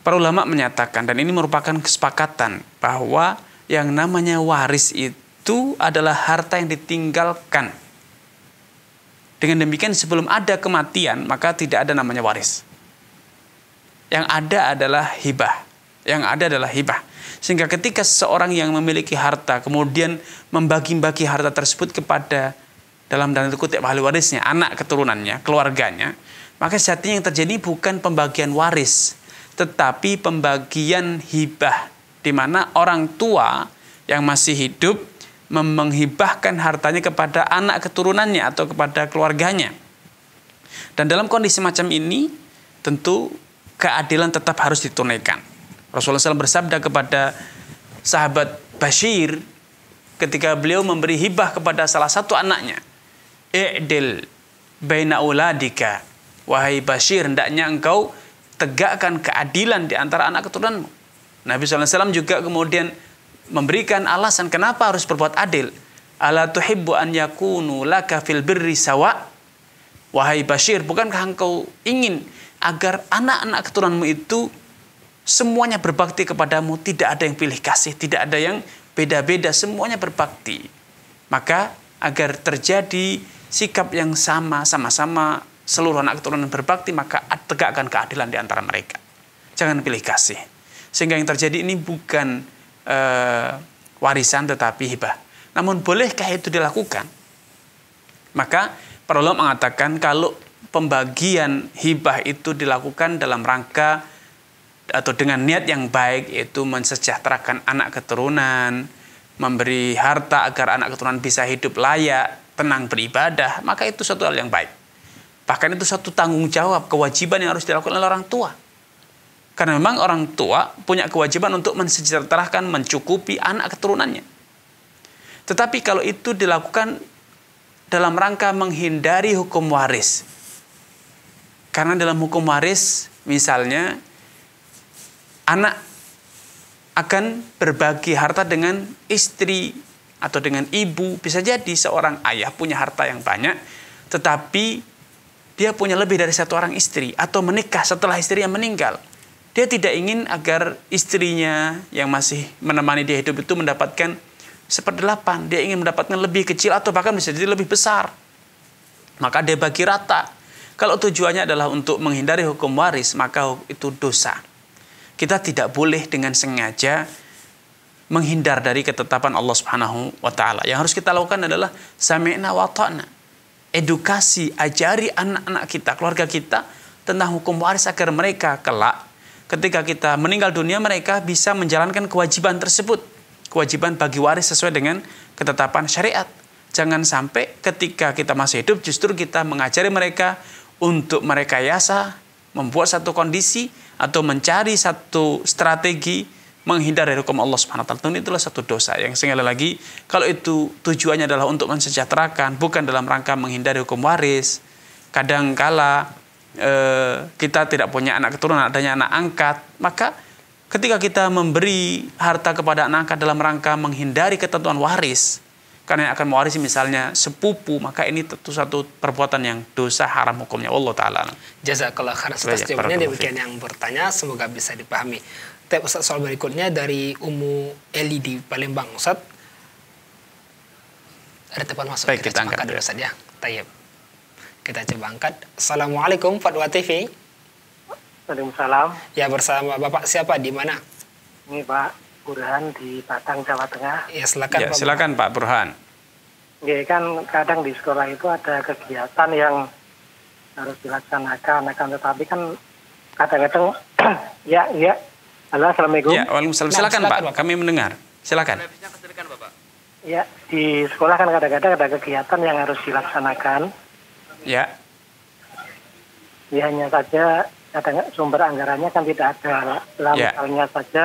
B: Para ulama menyatakan, dan ini merupakan kesepakatan bahwa yang namanya waris itu adalah harta yang ditinggalkan. Dengan demikian sebelum ada kematian maka tidak ada namanya waris. Yang ada adalah hibah. Yang ada adalah hibah. Sehingga ketika seorang yang memiliki harta kemudian membagi-bagi harta tersebut kepada dalam dan kutip ahli warisnya, anak keturunannya, keluarganya, maka sejatinya yang terjadi bukan pembagian waris, tetapi pembagian hibah di mana orang tua yang masih hidup menghibahkan hartanya kepada anak keturunannya atau kepada keluarganya. Dan dalam kondisi macam ini, tentu keadilan tetap harus ditunaikan. Rasulullah SAW bersabda kepada sahabat Bashir ketika beliau memberi hibah kepada salah satu anaknya. I'dil baina uladika. Wahai Bashir, hendaknya engkau tegakkan keadilan di antara anak keturunanmu Nabi SAW juga kemudian memberikan alasan kenapa harus berbuat adil. Ala tuhibbu an yakunu laka fil birri sawa. Wahai Bashir, bukankah engkau ingin agar anak-anak keturunanmu itu semuanya berbakti kepadamu, tidak ada yang pilih kasih, tidak ada yang beda-beda, semuanya berbakti. Maka agar terjadi sikap yang sama, sama-sama seluruh anak keturunan berbakti, maka tegakkan keadilan di antara mereka. Jangan pilih kasih. Sehingga yang terjadi ini bukan e, warisan tetapi hibah. Namun bolehkah itu dilakukan? Maka perlu mengatakan kalau pembagian hibah itu dilakukan dalam rangka atau dengan niat yang baik yaitu mensejahterakan anak keturunan, memberi harta agar anak keturunan bisa hidup layak, tenang beribadah, maka itu satu hal yang baik. Bahkan itu satu tanggung jawab, kewajiban yang harus dilakukan oleh orang tua. Karena memang orang tua punya kewajiban untuk mensejahterakan, mencukupi anak keturunannya. Tetapi kalau itu dilakukan dalam rangka menghindari hukum waris. Karena dalam hukum waris misalnya anak akan berbagi harta dengan istri atau dengan ibu. Bisa jadi seorang ayah punya harta yang banyak tetapi dia punya lebih dari satu orang istri atau menikah setelah istri yang meninggal dia tidak ingin agar istrinya yang masih menemani dia hidup itu mendapatkan seperdelapan. Dia ingin mendapatkan lebih kecil atau bahkan bisa jadi lebih besar. Maka dia bagi rata. Kalau tujuannya adalah untuk menghindari hukum waris, maka itu dosa. Kita tidak boleh dengan sengaja menghindar dari ketetapan Allah Subhanahu wa taala. Yang harus kita lakukan adalah sami'na wa ta'na. Edukasi, ajari anak-anak kita, keluarga kita tentang hukum waris agar mereka kelak ketika kita meninggal dunia mereka bisa menjalankan kewajiban tersebut. Kewajiban bagi waris sesuai dengan ketetapan syariat. Jangan sampai ketika kita masih hidup justru kita mengajari mereka untuk mereka yasa membuat satu kondisi atau mencari satu strategi menghindari hukum Allah Subhanahu wa taala. Itulah satu dosa yang sekali lagi kalau itu tujuannya adalah untuk mensejahterakan bukan dalam rangka menghindari hukum waris. Kadang kala Eh, kita tidak punya anak keturunan, adanya anak angkat, maka ketika kita memberi harta kepada anak angkat dalam rangka menghindari ketentuan waris, karena yang akan mewarisi misalnya sepupu, maka ini tentu satu perbuatan yang dosa haram hukumnya. Allah Ta'ala.
C: Jazakallah khairan atas jawabannya. Demikian yang bertanya, semoga bisa dipahami. Tep Ustaz soal berikutnya dari Umu Eli di Palembang. Ustaz, ada tepat masuk. Baik, kita, kita angkat dulu saja. Ya. Ya. Tayyip. Kita coba angkat. Assalamualaikum Fatwa TV. Waalaikumsalam. Ya bersama Bapak siapa di mana? Ini Pak
D: Burhan di Batang Jawa Tengah.
C: Ya silakan.
B: Ya, Pak silakan Pak Burhan.
D: Ya kan kadang di sekolah itu ada kegiatan yang harus dilaksanakan, akan tetapi kan kadang-kadang ya ya.
B: Halo, assalamualaikum. Ya, waalaikumsalam. Silakan, nah, silakan Pak. Bapak. Kami mendengar. Silakan.
D: Ya, di sekolah kan kadang-kadang ada kegiatan yang harus dilaksanakan Ya. Ya hanya saja katanya sumber anggarannya kan tidak ada. Lah ya. misalnya saja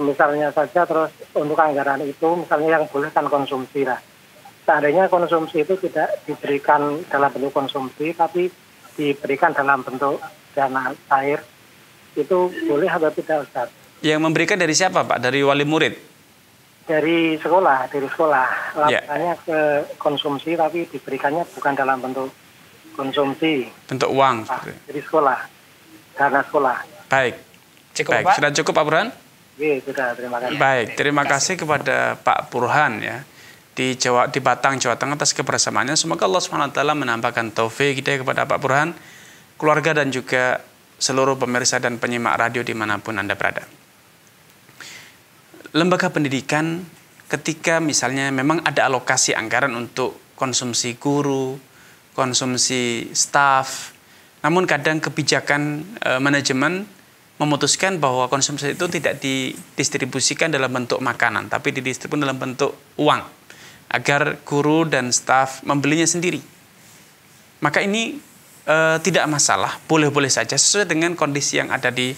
D: misalnya saja terus untuk anggaran itu misalnya yang boleh kan konsumsi lah. Seandainya konsumsi itu tidak diberikan dalam bentuk konsumsi tapi diberikan dalam bentuk dana air itu boleh atau tidak Ustaz?
B: Yang memberikan dari siapa Pak? Dari wali murid?
D: dari sekolah, dari sekolah. Ya. Laporannya yeah. ke konsumsi tapi diberikannya bukan dalam bentuk konsumsi.
B: Bentuk uang. Nah,
D: dari sekolah, dana sekolah.
B: Baik. Cukup, Baik. Pak? Sudah cukup Pak Burhan?
D: Iya, sudah. Terima kasih. Baik,
B: terima kasih kepada Pak Burhan ya di Jawa di Batang Jawa Tengah atas kebersamaannya. Semoga Allah Swt menampakkan menambahkan taufik kita kepada Pak Burhan, keluarga dan juga seluruh pemirsa dan penyimak radio dimanapun Anda berada lembaga pendidikan ketika misalnya memang ada alokasi anggaran untuk konsumsi guru, konsumsi staff, namun kadang kebijakan e, manajemen memutuskan bahwa konsumsi itu tidak didistribusikan dalam bentuk makanan, tapi didistribusikan dalam bentuk uang agar guru dan staff membelinya sendiri. Maka ini e, tidak masalah, boleh-boleh saja sesuai dengan kondisi yang ada di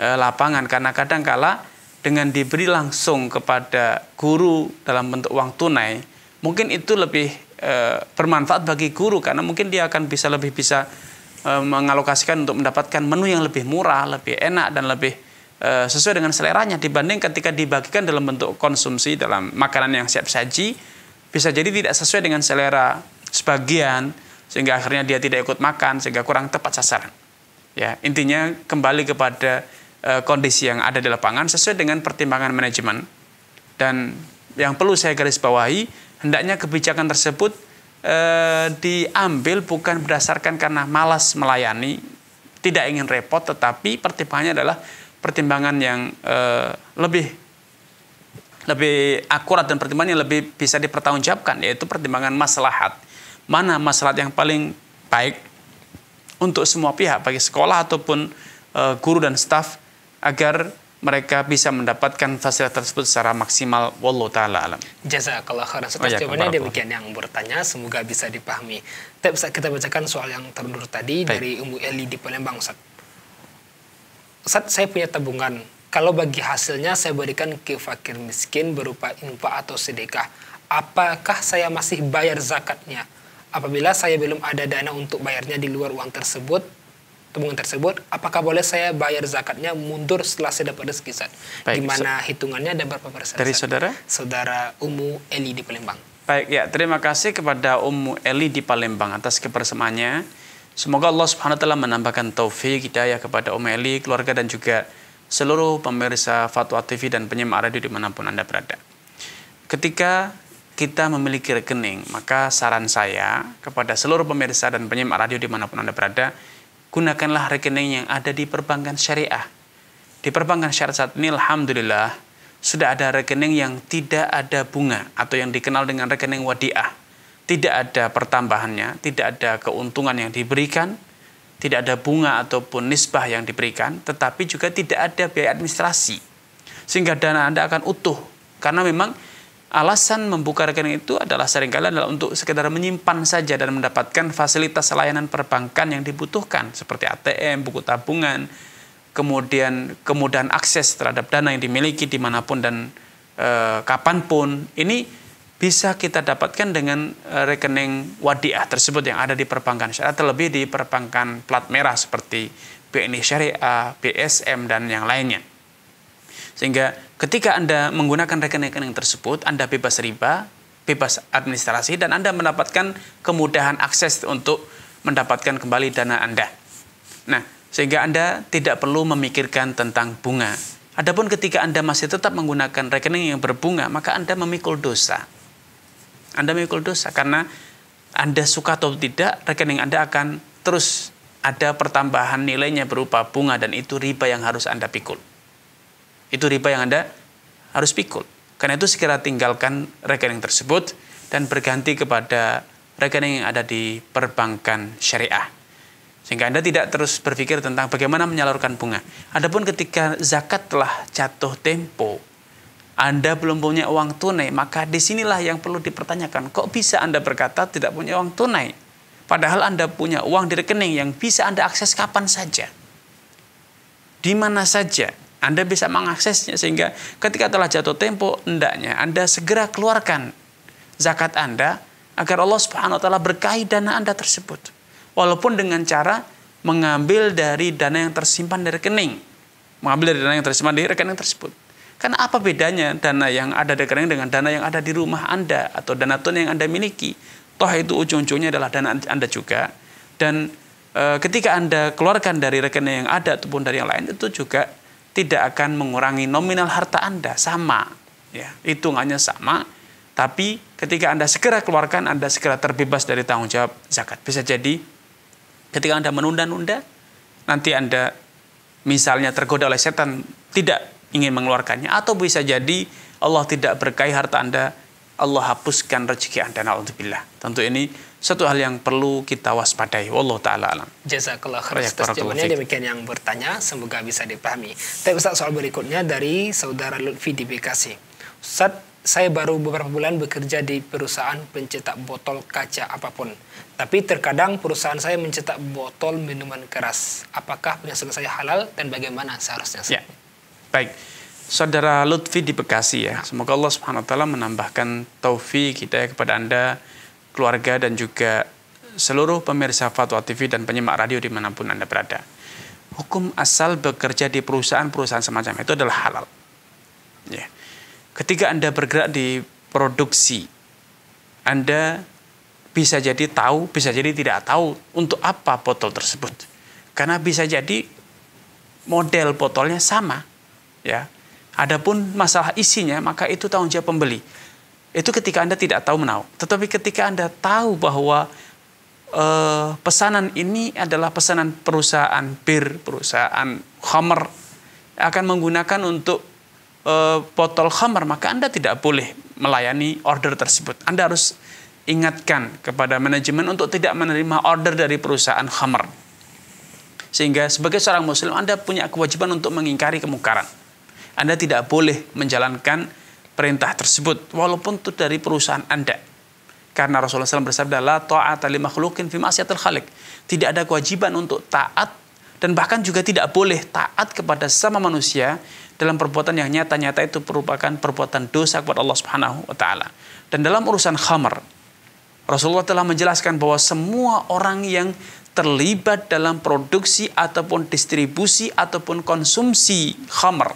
B: e, lapangan karena kadang kala dengan diberi langsung kepada guru dalam bentuk uang tunai, mungkin itu lebih e, bermanfaat bagi guru karena mungkin dia akan bisa lebih bisa e, mengalokasikan untuk mendapatkan menu yang lebih murah, lebih enak dan lebih e, sesuai dengan seleranya dibanding ketika dibagikan dalam bentuk konsumsi dalam makanan yang siap saji bisa jadi tidak sesuai dengan selera sebagian sehingga akhirnya dia tidak ikut makan sehingga kurang tepat sasaran. Ya, intinya kembali kepada Eh, kondisi yang ada di lapangan sesuai dengan pertimbangan manajemen. Dan yang perlu saya garis bawahi, hendaknya kebijakan tersebut e, diambil bukan berdasarkan karena malas melayani, tidak ingin repot, tetapi pertimbangannya adalah pertimbangan yang e, lebih lebih akurat dan pertimbangan yang lebih bisa dipertanggungjawabkan yaitu pertimbangan maslahat. Mana maslahat yang paling baik untuk semua pihak, bagi sekolah ataupun guru dan staf agar mereka bisa mendapatkan fasilitas tersebut secara maksimal wallahu taala alam.
C: Jazakallah khairan. Atas oh, ya, jawabannya demikian yang bertanya semoga bisa dipahami. Tapi kita bacakan soal yang terdur tadi Baik. dari Umu Eli di Palembang Ustaz. Ustaz, saya punya tabungan. Kalau bagi hasilnya saya berikan ke fakir miskin berupa infak atau sedekah, apakah saya masih bayar zakatnya? Apabila saya belum ada dana untuk bayarnya di luar uang tersebut, tabungan tersebut, apakah boleh saya bayar zakatnya mundur setelah saya dapat rezeki Ustaz? Gimana so, hitungannya dan berapa persen? Dari saudara? Saudara Umu Eli di Palembang.
B: Baik ya, terima kasih kepada Umu Eli di Palembang atas kebersamaannya. Semoga Allah Subhanahu telah taala menambahkan taufik ya kepada Umu Eli, keluarga dan juga seluruh pemirsa Fatwa TV dan penyimak radio dimanapun Anda berada. Ketika kita memiliki rekening, maka saran saya kepada seluruh pemirsa dan penyimak radio dimanapun Anda berada, gunakanlah rekening yang ada di perbankan syariah. Di perbankan syariah saat ini, Alhamdulillah, sudah ada rekening yang tidak ada bunga atau yang dikenal dengan rekening wadiah. Tidak ada pertambahannya, tidak ada keuntungan yang diberikan, tidak ada bunga ataupun nisbah yang diberikan, tetapi juga tidak ada biaya administrasi. Sehingga dana Anda akan utuh karena memang Alasan membuka rekening itu adalah seringkali adalah untuk sekedar menyimpan saja dan mendapatkan fasilitas layanan perbankan yang dibutuhkan seperti ATM, buku tabungan, kemudian kemudahan akses terhadap dana yang dimiliki dimanapun dan e, kapanpun. Ini bisa kita dapatkan dengan eh, rekening wadiah tersebut yang ada di perbankan syariah, terlebih di perbankan plat merah seperti BNI Syariah, BSM, dan yang lainnya. Sehingga Ketika Anda menggunakan rekening-rekening tersebut, Anda bebas riba, bebas administrasi, dan Anda mendapatkan kemudahan akses untuk mendapatkan kembali dana Anda. Nah, sehingga Anda tidak perlu memikirkan tentang bunga. Adapun ketika Anda masih tetap menggunakan rekening yang berbunga, maka Anda memikul dosa. Anda memikul dosa karena Anda suka atau tidak, rekening Anda akan terus ada pertambahan nilainya berupa bunga dan itu riba yang harus Anda pikul. Itu riba yang Anda harus pikul. Karena itu segera tinggalkan rekening tersebut dan berganti kepada rekening yang ada di perbankan syariah. Sehingga Anda tidak terus berpikir tentang bagaimana menyalurkan bunga. Adapun ketika zakat telah jatuh tempo, anda belum punya uang tunai, maka disinilah yang perlu dipertanyakan. Kok bisa Anda berkata tidak punya uang tunai? Padahal Anda punya uang di rekening yang bisa Anda akses kapan saja. Di mana saja. Anda bisa mengaksesnya sehingga ketika telah jatuh tempo, hendaknya Anda segera keluarkan zakat Anda agar Allah Subhanahu wa taala berkahi dana Anda tersebut. Walaupun dengan cara mengambil dari dana yang tersimpan dari rekening. Mengambil dari dana yang tersimpan dari rekening tersebut. Karena apa bedanya dana yang ada di rekening dengan dana yang ada di rumah Anda atau dana tun yang Anda miliki? Toh itu ujung-ujungnya adalah dana Anda juga. Dan eh, ketika Anda keluarkan dari rekening yang ada ataupun dari yang lain itu juga tidak akan mengurangi nominal harta Anda sama ya itu hitungannya sama tapi ketika Anda segera keluarkan Anda segera terbebas dari tanggung jawab zakat bisa jadi ketika Anda menunda-nunda nanti Anda misalnya tergoda oleh setan tidak ingin mengeluarkannya atau bisa jadi Allah tidak berkahi harta Anda Allah hapuskan rezeki Anda naudzubillah. Tentu ini satu hal yang perlu kita waspadai. Wallahu taala alam.
C: Jazakallah khairan atas jawabannya demikian yang bertanya semoga bisa dipahami. Tapi Ustaz soal berikutnya dari saudara Lutfi di Bekasi. Ustaz, saya baru beberapa bulan bekerja di perusahaan pencetak botol kaca apapun. Tapi terkadang perusahaan saya mencetak botol minuman keras. Apakah penyelesaian saya halal dan bagaimana seharusnya? Ya.
B: Baik. Saudara Lutfi di Bekasi ya. Semoga Allah Subhanahu wa taala menambahkan taufik kita ya kepada Anda, keluarga dan juga seluruh pemirsa Fatwa TV dan penyimak radio dimanapun Anda berada. Hukum asal bekerja di perusahaan-perusahaan semacam itu adalah halal. Ya. Ketika Anda bergerak di produksi, Anda bisa jadi tahu, bisa jadi tidak tahu untuk apa botol tersebut. Karena bisa jadi model botolnya sama, ya Adapun masalah isinya, maka itu tanggung jawab pembeli. Itu ketika Anda tidak tahu menau. Tetapi ketika Anda tahu bahwa eh, pesanan ini adalah pesanan perusahaan bir, perusahaan khamer, akan menggunakan untuk eh, botol khamer, maka Anda tidak boleh melayani order tersebut. Anda harus ingatkan kepada manajemen untuk tidak menerima order dari perusahaan khamer. Sehingga sebagai seorang muslim Anda punya kewajiban untuk mengingkari kemungkaran. Anda tidak boleh menjalankan perintah tersebut walaupun itu dari perusahaan Anda. Karena Rasulullah SAW bersabda, La ta'ata li makhlukin fi ma'asyatil khalik. Tidak ada kewajiban untuk taat dan bahkan juga tidak boleh taat kepada sesama manusia dalam perbuatan yang nyata-nyata itu merupakan perbuatan dosa kepada Allah Subhanahu wa taala. Dan dalam urusan khamar, Rasulullah telah menjelaskan bahwa semua orang yang terlibat dalam produksi ataupun distribusi ataupun konsumsi khamar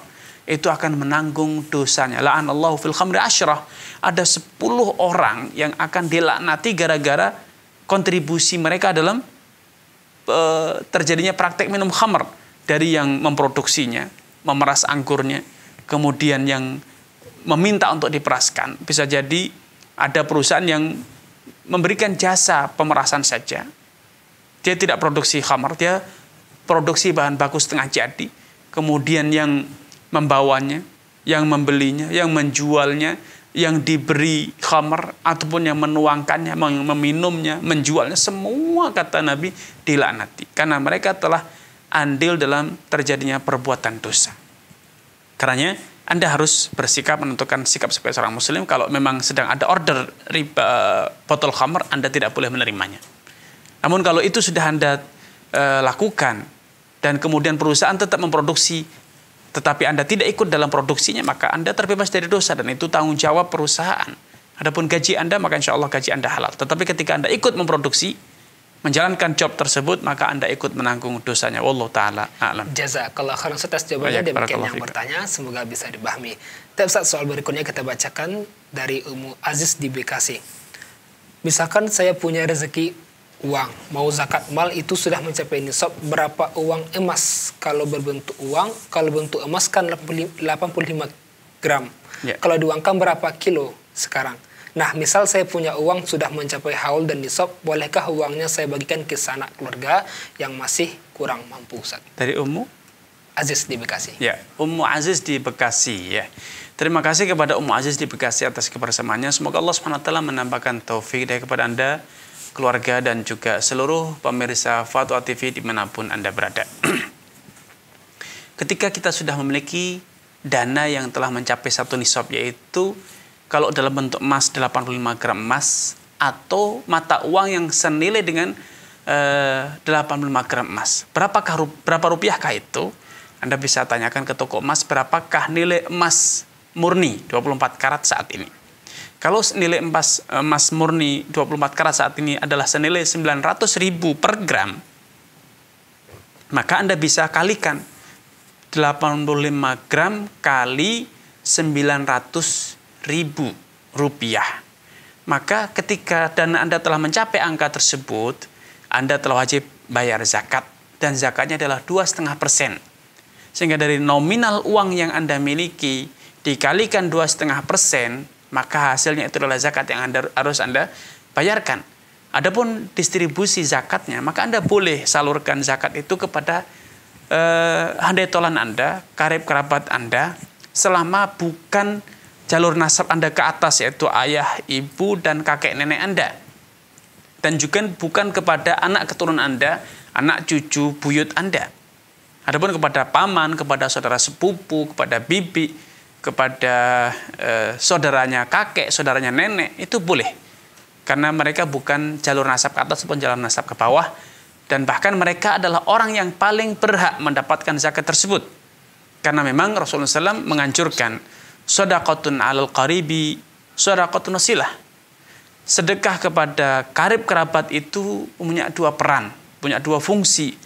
B: itu akan menanggung dosanya. La'an Allah fil khamri asyrah. Ada 10 orang yang akan dilaknati gara-gara kontribusi mereka dalam e, terjadinya praktek minum khamr dari yang memproduksinya, memeras anggurnya, kemudian yang meminta untuk diperaskan. Bisa jadi ada perusahaan yang memberikan jasa pemerasan saja. Dia tidak produksi khamr, dia produksi bahan baku setengah jadi. Kemudian yang membawanya, yang membelinya, yang menjualnya, yang diberi khamar ataupun yang menuangkannya, meminumnya, menjualnya semua kata Nabi dilaknati karena mereka telah andil dalam terjadinya perbuatan dosa. Karena Anda harus bersikap menentukan sikap sebagai seorang muslim kalau memang sedang ada order riba botol khamar Anda tidak boleh menerimanya. Namun kalau itu sudah Anda e, lakukan dan kemudian perusahaan tetap memproduksi tetapi Anda tidak ikut dalam produksinya, maka Anda terbebas dari dosa dan itu tanggung jawab perusahaan. Adapun gaji Anda, maka insya Allah gaji Anda halal. Tetapi ketika Anda ikut memproduksi, menjalankan job tersebut maka anda ikut menanggung dosanya Allah taala alam
C: jazakallah khairan atas jawabannya demikian yang bertanya semoga bisa dipahami tapi saat soal berikutnya kita bacakan dari Umu Aziz di Bekasi misalkan saya punya rezeki uang. Mau zakat mal itu sudah mencapai nisab berapa uang emas. Kalau berbentuk uang, kalau bentuk emas kan 85 gram. Yeah. Kalau diuangkan berapa kilo sekarang? Nah, misal saya punya uang sudah mencapai haul dan nisab, bolehkah uangnya saya bagikan ke sanak keluarga yang masih kurang mampu, Ustaz? Dari Ummu Aziz di Bekasi.
B: Ya, Ummu Aziz di Bekasi ya. Terima kasih kepada Ummu Aziz di Bekasi atas kebersamaannya. Semoga Allah SWT menambahkan taufik dari kepada Anda keluarga, dan juga seluruh pemirsa Fatwa TV dimanapun Anda berada. Ketika kita sudah memiliki dana yang telah mencapai satu nisab, yaitu kalau dalam bentuk emas 85 gram emas atau mata uang yang senilai dengan eh, 85 gram emas. Berapakah berapa rupiahkah itu? Anda bisa tanyakan ke toko emas berapakah nilai emas murni 24 karat saat ini. Kalau nilai emas, eh, emas murni 24 karat saat ini adalah senilai 900 ribu per gram, maka Anda bisa kalikan 85 gram kali 900 ribu rupiah. Maka ketika dana Anda telah mencapai angka tersebut, Anda telah wajib bayar zakat. Dan zakatnya adalah dua setengah persen. Sehingga dari nominal uang yang Anda miliki, dikalikan dua setengah persen, maka hasilnya itu adalah zakat yang anda, harus Anda bayarkan. Adapun distribusi zakatnya, maka Anda boleh salurkan zakat itu kepada eh, handai tolan Anda, karib kerabat Anda, selama bukan jalur nasab Anda ke atas, yaitu ayah, ibu, dan kakek nenek Anda. Dan juga bukan kepada anak keturunan Anda, anak cucu, buyut Anda. Adapun kepada paman, kepada saudara sepupu, kepada bibi, kepada eh, saudaranya kakek, saudaranya nenek itu boleh. Karena mereka bukan jalur nasab ke atas pun jalur nasab ke bawah dan bahkan mereka adalah orang yang paling berhak mendapatkan zakat tersebut. Karena memang Rasulullah SAW menganjurkan sodakotun alal qaribi, sodakotun silah. Sedekah kepada karib kerabat itu punya dua peran, punya dua fungsi.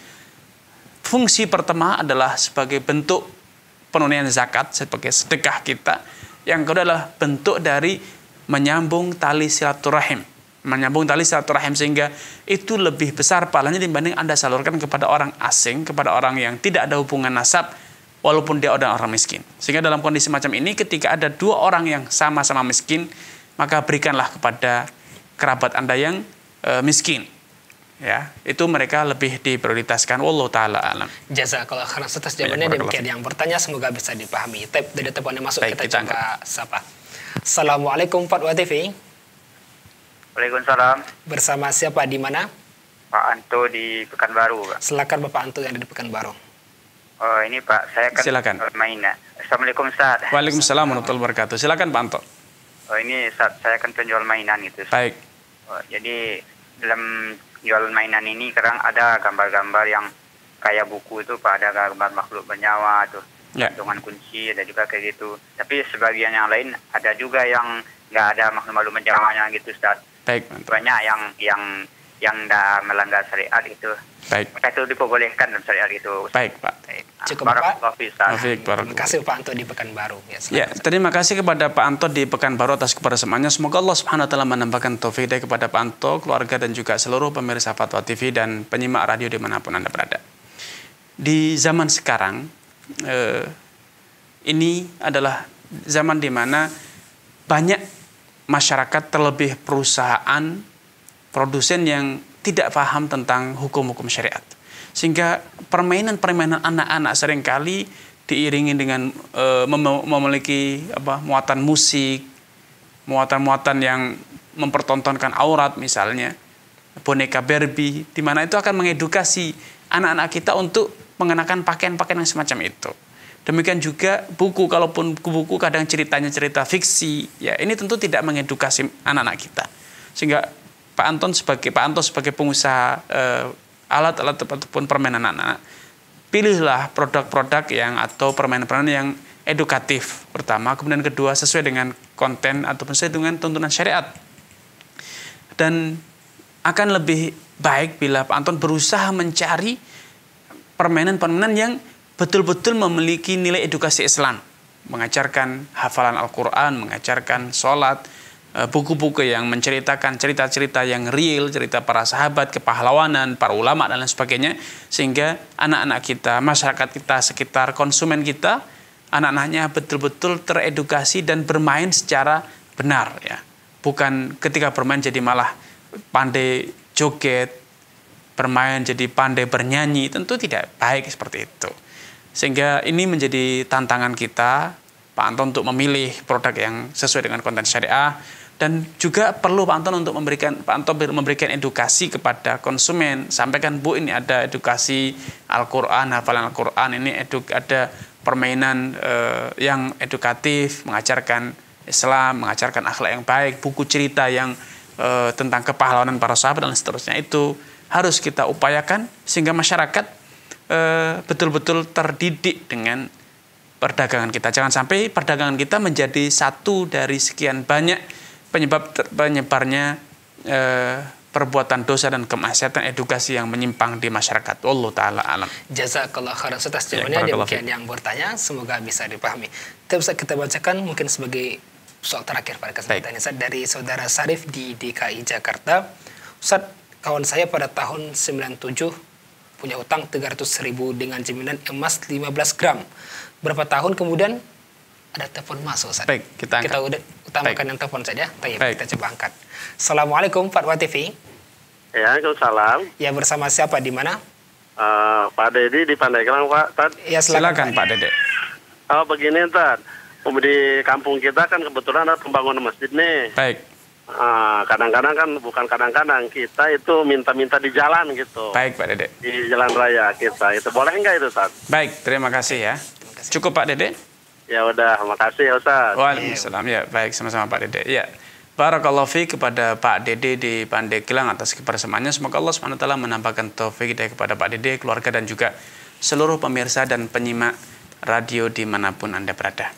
B: Fungsi pertama adalah sebagai bentuk penunaian zakat sebagai sedekah kita. Yang kedua adalah bentuk dari menyambung tali silaturahim. Menyambung tali silaturahim sehingga itu lebih besar pahalanya dibanding Anda salurkan kepada orang asing, kepada orang yang tidak ada hubungan nasab, walaupun dia adalah orang miskin. Sehingga dalam kondisi macam ini ketika ada dua orang yang sama-sama miskin, maka berikanlah kepada kerabat Anda yang e, miskin ya itu mereka lebih diprioritaskan Allah taala alam
C: jazakallah khairan atas jawabannya demikian yang bertanya semoga bisa dipahami tep dari teleponnya masuk Baik, kita, kita coba sapa Assalamualaikum Pak TV Waalaikumsalam bersama siapa di mana
A: Pak Anto di Pekanbaru Pak.
C: silakan Bapak Anto yang ada di Pekanbaru
A: Oh ini Pak saya akan silakan mainnya Assalamualaikum Ustaz Waalaikumsalam
B: warahmatullahi wabarakatuh silakan Pak Anto
A: Oh ini saat saya akan penjual mainan itu Baik oh, jadi dalam jualan mainan ini kadang ada gambar-gambar yang kayak buku itu pada gambar makhluk bernyawa tuh gantungan ya. yeah. kunci ada juga kayak gitu tapi sebagian yang lain ada juga yang nggak ada makhluk makhluk bernyawa gitu Ustaz. Baik. Banyak yang yang yang dah melanggar syariat itu. Baik. Maka itu diperbolehkan dalam syariat itu.
B: Baik, Pak. Cukup Pak. Terima kasih
C: Pak Anto di Pekanbaru. Ya, ya,
B: terima kasih kepada Pak Anto di Pekanbaru atas kepada semuanya. Semoga Allah Subhanahu wa taala menambahkan taufik kepada Pak Anto, keluarga dan juga seluruh pemirsa Fatwa TV dan penyimak radio dimanapun Anda berada. Di zaman sekarang eh, ini adalah zaman di mana banyak masyarakat terlebih perusahaan produsen yang tidak paham tentang hukum-hukum syariat. Sehingga permainan-permainan anak-anak seringkali diiringi dengan e, memiliki apa muatan musik, muatan-muatan yang mempertontonkan aurat misalnya, boneka Barbie, di mana itu akan mengedukasi anak-anak kita untuk mengenakan pakaian-pakaian yang semacam itu. Demikian juga buku, kalaupun buku buku kadang ceritanya cerita fiksi, ya ini tentu tidak mengedukasi anak-anak kita. Sehingga Pak Anton sebagai Pak Anton sebagai pengusaha alat-alat eh, ataupun permainan anak-anak, pilihlah produk-produk yang atau permainan-permainan yang edukatif pertama, kemudian kedua sesuai dengan konten ataupun sesuai dengan tuntunan syariat. Dan akan lebih baik bila Pak Anton berusaha mencari permainan-permainan yang betul-betul memiliki nilai edukasi Islam, mengajarkan hafalan Al-Quran, mengajarkan sholat, Eh, buku-buku yang menceritakan cerita-cerita yang real, cerita para sahabat, kepahlawanan, para ulama dan lain sebagainya sehingga anak-anak kita, masyarakat kita, sekitar konsumen kita anak-anaknya betul-betul teredukasi dan bermain secara benar ya. Bukan ketika bermain jadi malah pandai joget, bermain jadi pandai bernyanyi, tentu tidak baik seperti itu. Sehingga ini menjadi tantangan kita Pak Anton untuk memilih produk yang sesuai dengan konten syariah dan juga perlu Pak Anton untuk memberikan Pak Anton memberikan edukasi kepada konsumen sampaikan Bu ini ada edukasi Al-Qur'an hafalan Al-Qur'an ini eduk ada permainan eh, yang edukatif mengajarkan Islam mengajarkan akhlak yang baik buku cerita yang eh, tentang kepahlawanan para sahabat dan seterusnya itu harus kita upayakan sehingga masyarakat eh, betul-betul terdidik dengan perdagangan kita jangan sampai perdagangan kita menjadi satu dari sekian banyak penyebab penyebarnya e, perbuatan dosa dan kemaksiatan edukasi yang menyimpang di masyarakat. Allah taala alam.
C: Jazakallah khairan atas ya, jawabannya. Demikian yang bertanya semoga bisa dipahami. Tapi bisa kita bacakan mungkin sebagai soal terakhir pada kesempatan ini dari saudara Sarif di DKI Jakarta. Ustaz, kawan saya pada tahun 97 punya utang 300 ribu dengan jaminan emas 15 gram. Berapa tahun kemudian ada telepon masuk Ustaz. Baik, kita angkat. Kita udah kita Baik. makan yang telepon saja. Tayyip, Baik. kita coba angkat. Assalamualaikum Fatwa TV. Ya, salam. Ya, bersama siapa di mana?
A: Uh, Pak Dedi di Pandeglang, Pak. Tad. Ya, silakan, silakan Pak Dede. Oh, begini, Tad. Di kampung kita kan kebetulan ada pembangunan masjid nih. Baik. kadang eh, kadang-kadang kan bukan kadang-kadang kita itu minta-minta di jalan gitu. Baik Pak Dede. Di jalan raya kita itu boleh nggak itu Tad?
B: Baik, terima kasih ya. Terima kasih. Cukup Pak Dede.
A: Ya udah, makasih ya Ustaz. Waalaikumsalam.
B: Ya, baik sama-sama Pak Dede. Ya. Barakallahu fi kepada Pak Dede di Pandeglang atas kebersamanya. Semoga Allah SWT menambahkan taufik hidayah kepada Pak Dede, keluarga dan juga seluruh pemirsa dan penyimak radio dimanapun Anda berada.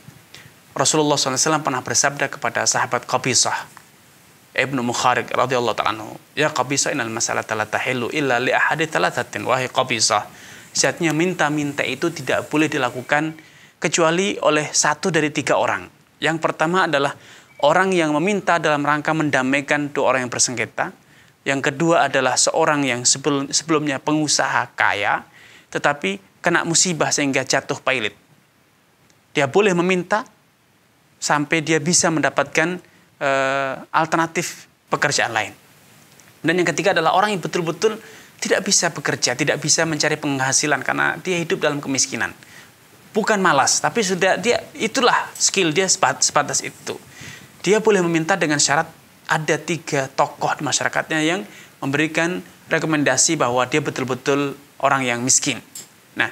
B: Rasulullah SAW pernah bersabda kepada sahabat Qabisah Ibnu Mukharik radhiyallahu ta'ala anhu, "Ya Qabisah inal masalah la tahillu illa li ahadi thalathatin." Wahai Qabisah, sejatinya minta-minta itu tidak boleh dilakukan kecuali oleh satu dari tiga orang. Yang pertama adalah orang yang meminta dalam rangka mendamaikan dua orang yang bersengketa. Yang kedua adalah seorang yang sebelum, sebelumnya pengusaha kaya, tetapi kena musibah sehingga jatuh pailit. Dia boleh meminta sampai dia bisa mendapatkan e, alternatif pekerjaan lain. Dan yang ketiga adalah orang yang betul-betul tidak bisa bekerja, tidak bisa mencari penghasilan karena dia hidup dalam kemiskinan bukan malas, tapi sudah dia itulah skill dia sebatas itu. Dia boleh meminta dengan syarat ada tiga tokoh di masyarakatnya yang memberikan rekomendasi bahwa dia betul-betul orang yang miskin. Nah,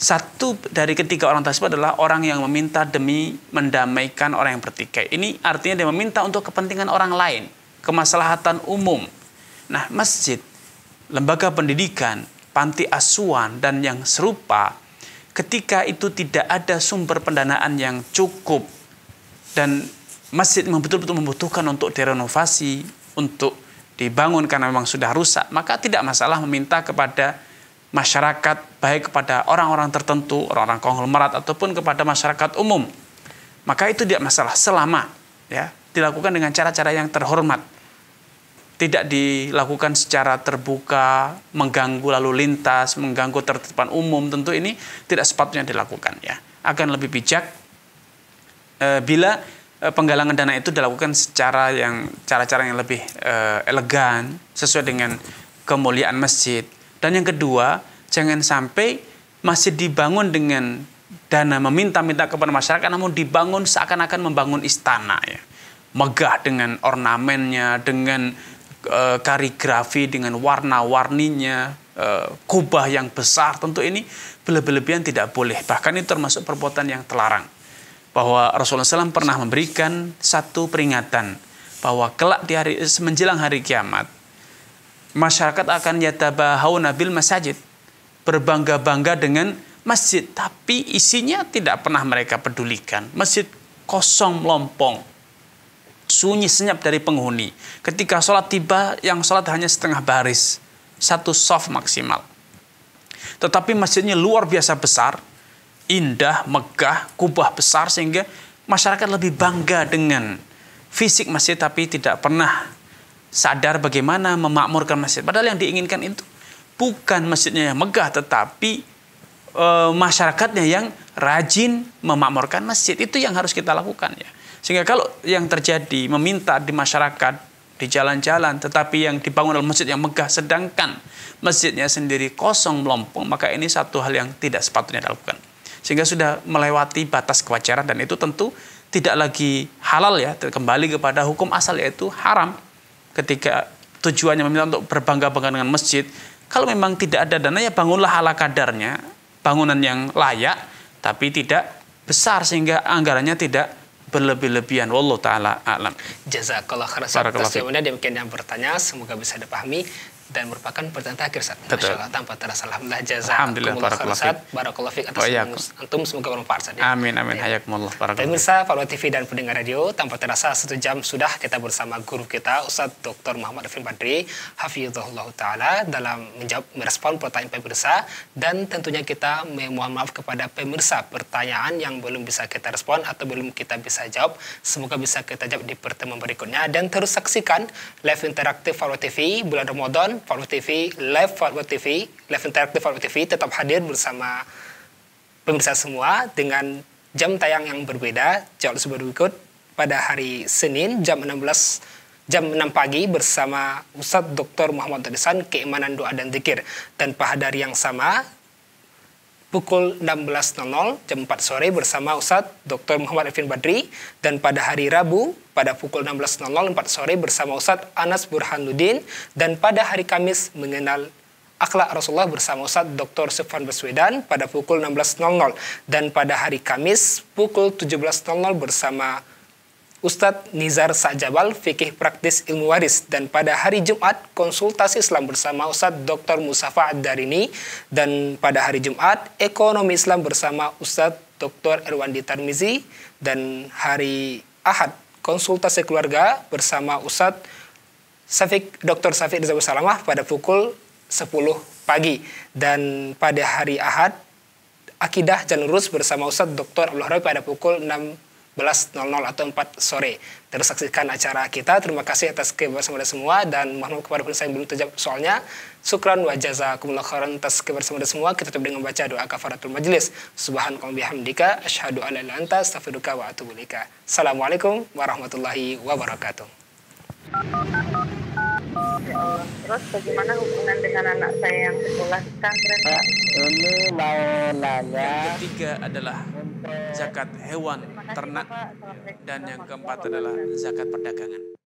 B: satu dari ketiga orang tersebut adalah orang yang meminta demi mendamaikan orang yang bertikai. Ini artinya dia meminta untuk kepentingan orang lain, kemaslahatan umum. Nah, masjid, lembaga pendidikan, panti asuhan, dan yang serupa ketika itu tidak ada sumber pendanaan yang cukup dan masjid memang betul-betul membutuhkan untuk direnovasi, untuk dibangun karena memang sudah rusak, maka tidak masalah meminta kepada masyarakat, baik kepada orang-orang tertentu, orang-orang konglomerat ataupun kepada masyarakat umum. Maka itu tidak masalah selama ya dilakukan dengan cara-cara yang terhormat tidak dilakukan secara terbuka, mengganggu lalu lintas, mengganggu tertipan umum, tentu ini tidak sepatutnya dilakukan ya. Akan lebih bijak e, bila e, penggalangan dana itu dilakukan secara yang cara-cara yang lebih e, elegan, sesuai dengan kemuliaan masjid. Dan yang kedua, jangan sampai masih dibangun dengan dana meminta-minta kepada masyarakat namun dibangun seakan-akan membangun istana ya. Megah dengan ornamennya, dengan Eh, karigrafi dengan warna-warninya, eh, kubah yang besar, tentu ini berlebihan tidak boleh. Bahkan ini termasuk perbuatan yang terlarang. Bahwa Rasulullah SAW pernah memberikan satu peringatan bahwa kelak di hari menjelang hari kiamat masyarakat akan yatabahau nabil masjid berbangga-bangga dengan masjid tapi isinya tidak pernah mereka pedulikan masjid kosong melompong sunyi senyap dari penghuni. Ketika sholat tiba, yang sholat hanya setengah baris, satu soft maksimal. Tetapi masjidnya luar biasa besar, indah, megah, kubah besar, sehingga masyarakat lebih bangga dengan fisik masjid, tapi tidak pernah sadar bagaimana memakmurkan masjid. Padahal yang diinginkan itu bukan masjidnya yang megah, tetapi eh, masyarakatnya yang rajin memakmurkan masjid. Itu yang harus kita lakukan ya. Sehingga kalau yang terjadi meminta di masyarakat, di jalan-jalan, tetapi yang dibangun dalam masjid yang megah, sedangkan masjidnya sendiri kosong melompong, maka ini satu hal yang tidak sepatutnya dilakukan. Sehingga sudah melewati batas kewajaran dan itu tentu tidak lagi halal ya, kembali kepada hukum asal yaitu haram. Ketika tujuannya meminta untuk berbangga-bangga dengan masjid, kalau memang tidak ada dana ya bangunlah ala kadarnya, bangunan yang layak tapi tidak besar sehingga anggarannya tidak berlebih-lebihan wallahu taala alam.
C: Jazakallah khairan atas jawabannya demikian yang bertanya semoga bisa dipahami dan merupakan pertanyaan terakhir saat. Masya Allah, tanpa terasa Alhamdulillah jaza. Alhamdulillah, barakallah fiqh. Barakallah fiqh atas oh, iya. antum, semoga bermanfaat Ya. Amin, amin. Ya.
B: Hayakumullah, barakallah.
C: Pemirsa, Palwa TV dan pendengar radio, tanpa terasa satu jam sudah kita bersama guru kita, Ustaz Dr. Muhammad Afin Badri, Hafizullah Ta'ala, dalam menjawab, merespon pertanyaan pemirsa, dan tentunya kita memohon maaf kepada pemirsa pertanyaan yang belum bisa kita respon atau belum kita bisa jawab. Semoga bisa kita jawab di pertemuan berikutnya, dan terus saksikan live interaktif Palwa TV bulan Ramadan program TV, live Fatwa TV, live interaktif Fatwa TV tetap hadir bersama pemirsa semua dengan jam tayang yang berbeda jauh lebih berikut pada hari Senin jam 16 jam 6 pagi bersama Ustadz Dr. Muhammad Tadesan Keimanan Doa dan Zikir dan pada hari yang sama pukul 16.00 jam 4 sore bersama Ustadz Dr. Muhammad Efin Badri dan pada hari Rabu pada pukul 16.00 4 sore bersama Ustadz Anas Burhanuddin dan pada hari Kamis mengenal akhlak Rasulullah bersama Ustadz Dr. Sufan Baswedan pada pukul 16.00 dan pada hari Kamis pukul 17.00 bersama Ustadz Nizar Sajabal, Fikih Praktis Ilmu Waris, dan pada hari Jumat konsultasi Islam bersama Ustadz Dr. Musafa Ad-Darini, dan pada hari Jumat ekonomi Islam bersama Ustadz Dr. Erwandi Tarmizi, dan hari Ahad konsultasi keluarga bersama Ustadz Safik, Dr. Safik Rizal Salamah pada pukul 10 pagi. Dan pada hari Ahad, Akidah Jalurus bersama Ustadz Dr. Abdul pada pukul 6 14.00 atau 4 sore. Terus saksikan acara kita. Terima kasih atas kebersamaan semua dan mohon maaf kepada penulis yang belum terjawab soalnya. Syukran wa jazakumullah khairan atas kebersamaan semua. Kita tutup dengan baca doa kafaratul majelis. Subhanallah bihamdika asyhadu alla ilaha anta astaghfiruka wa atubu ilaika. Assalamualaikum warahmatullahi wabarakatuh.
A: Ya Terus bagaimana hubungan dengan anak saya yang sekolah di pesantren? Pak?
C: Ini mau nanya. Yang ketiga
B: adalah zakat hewan ternak dan yang keempat adalah zakat perdagangan.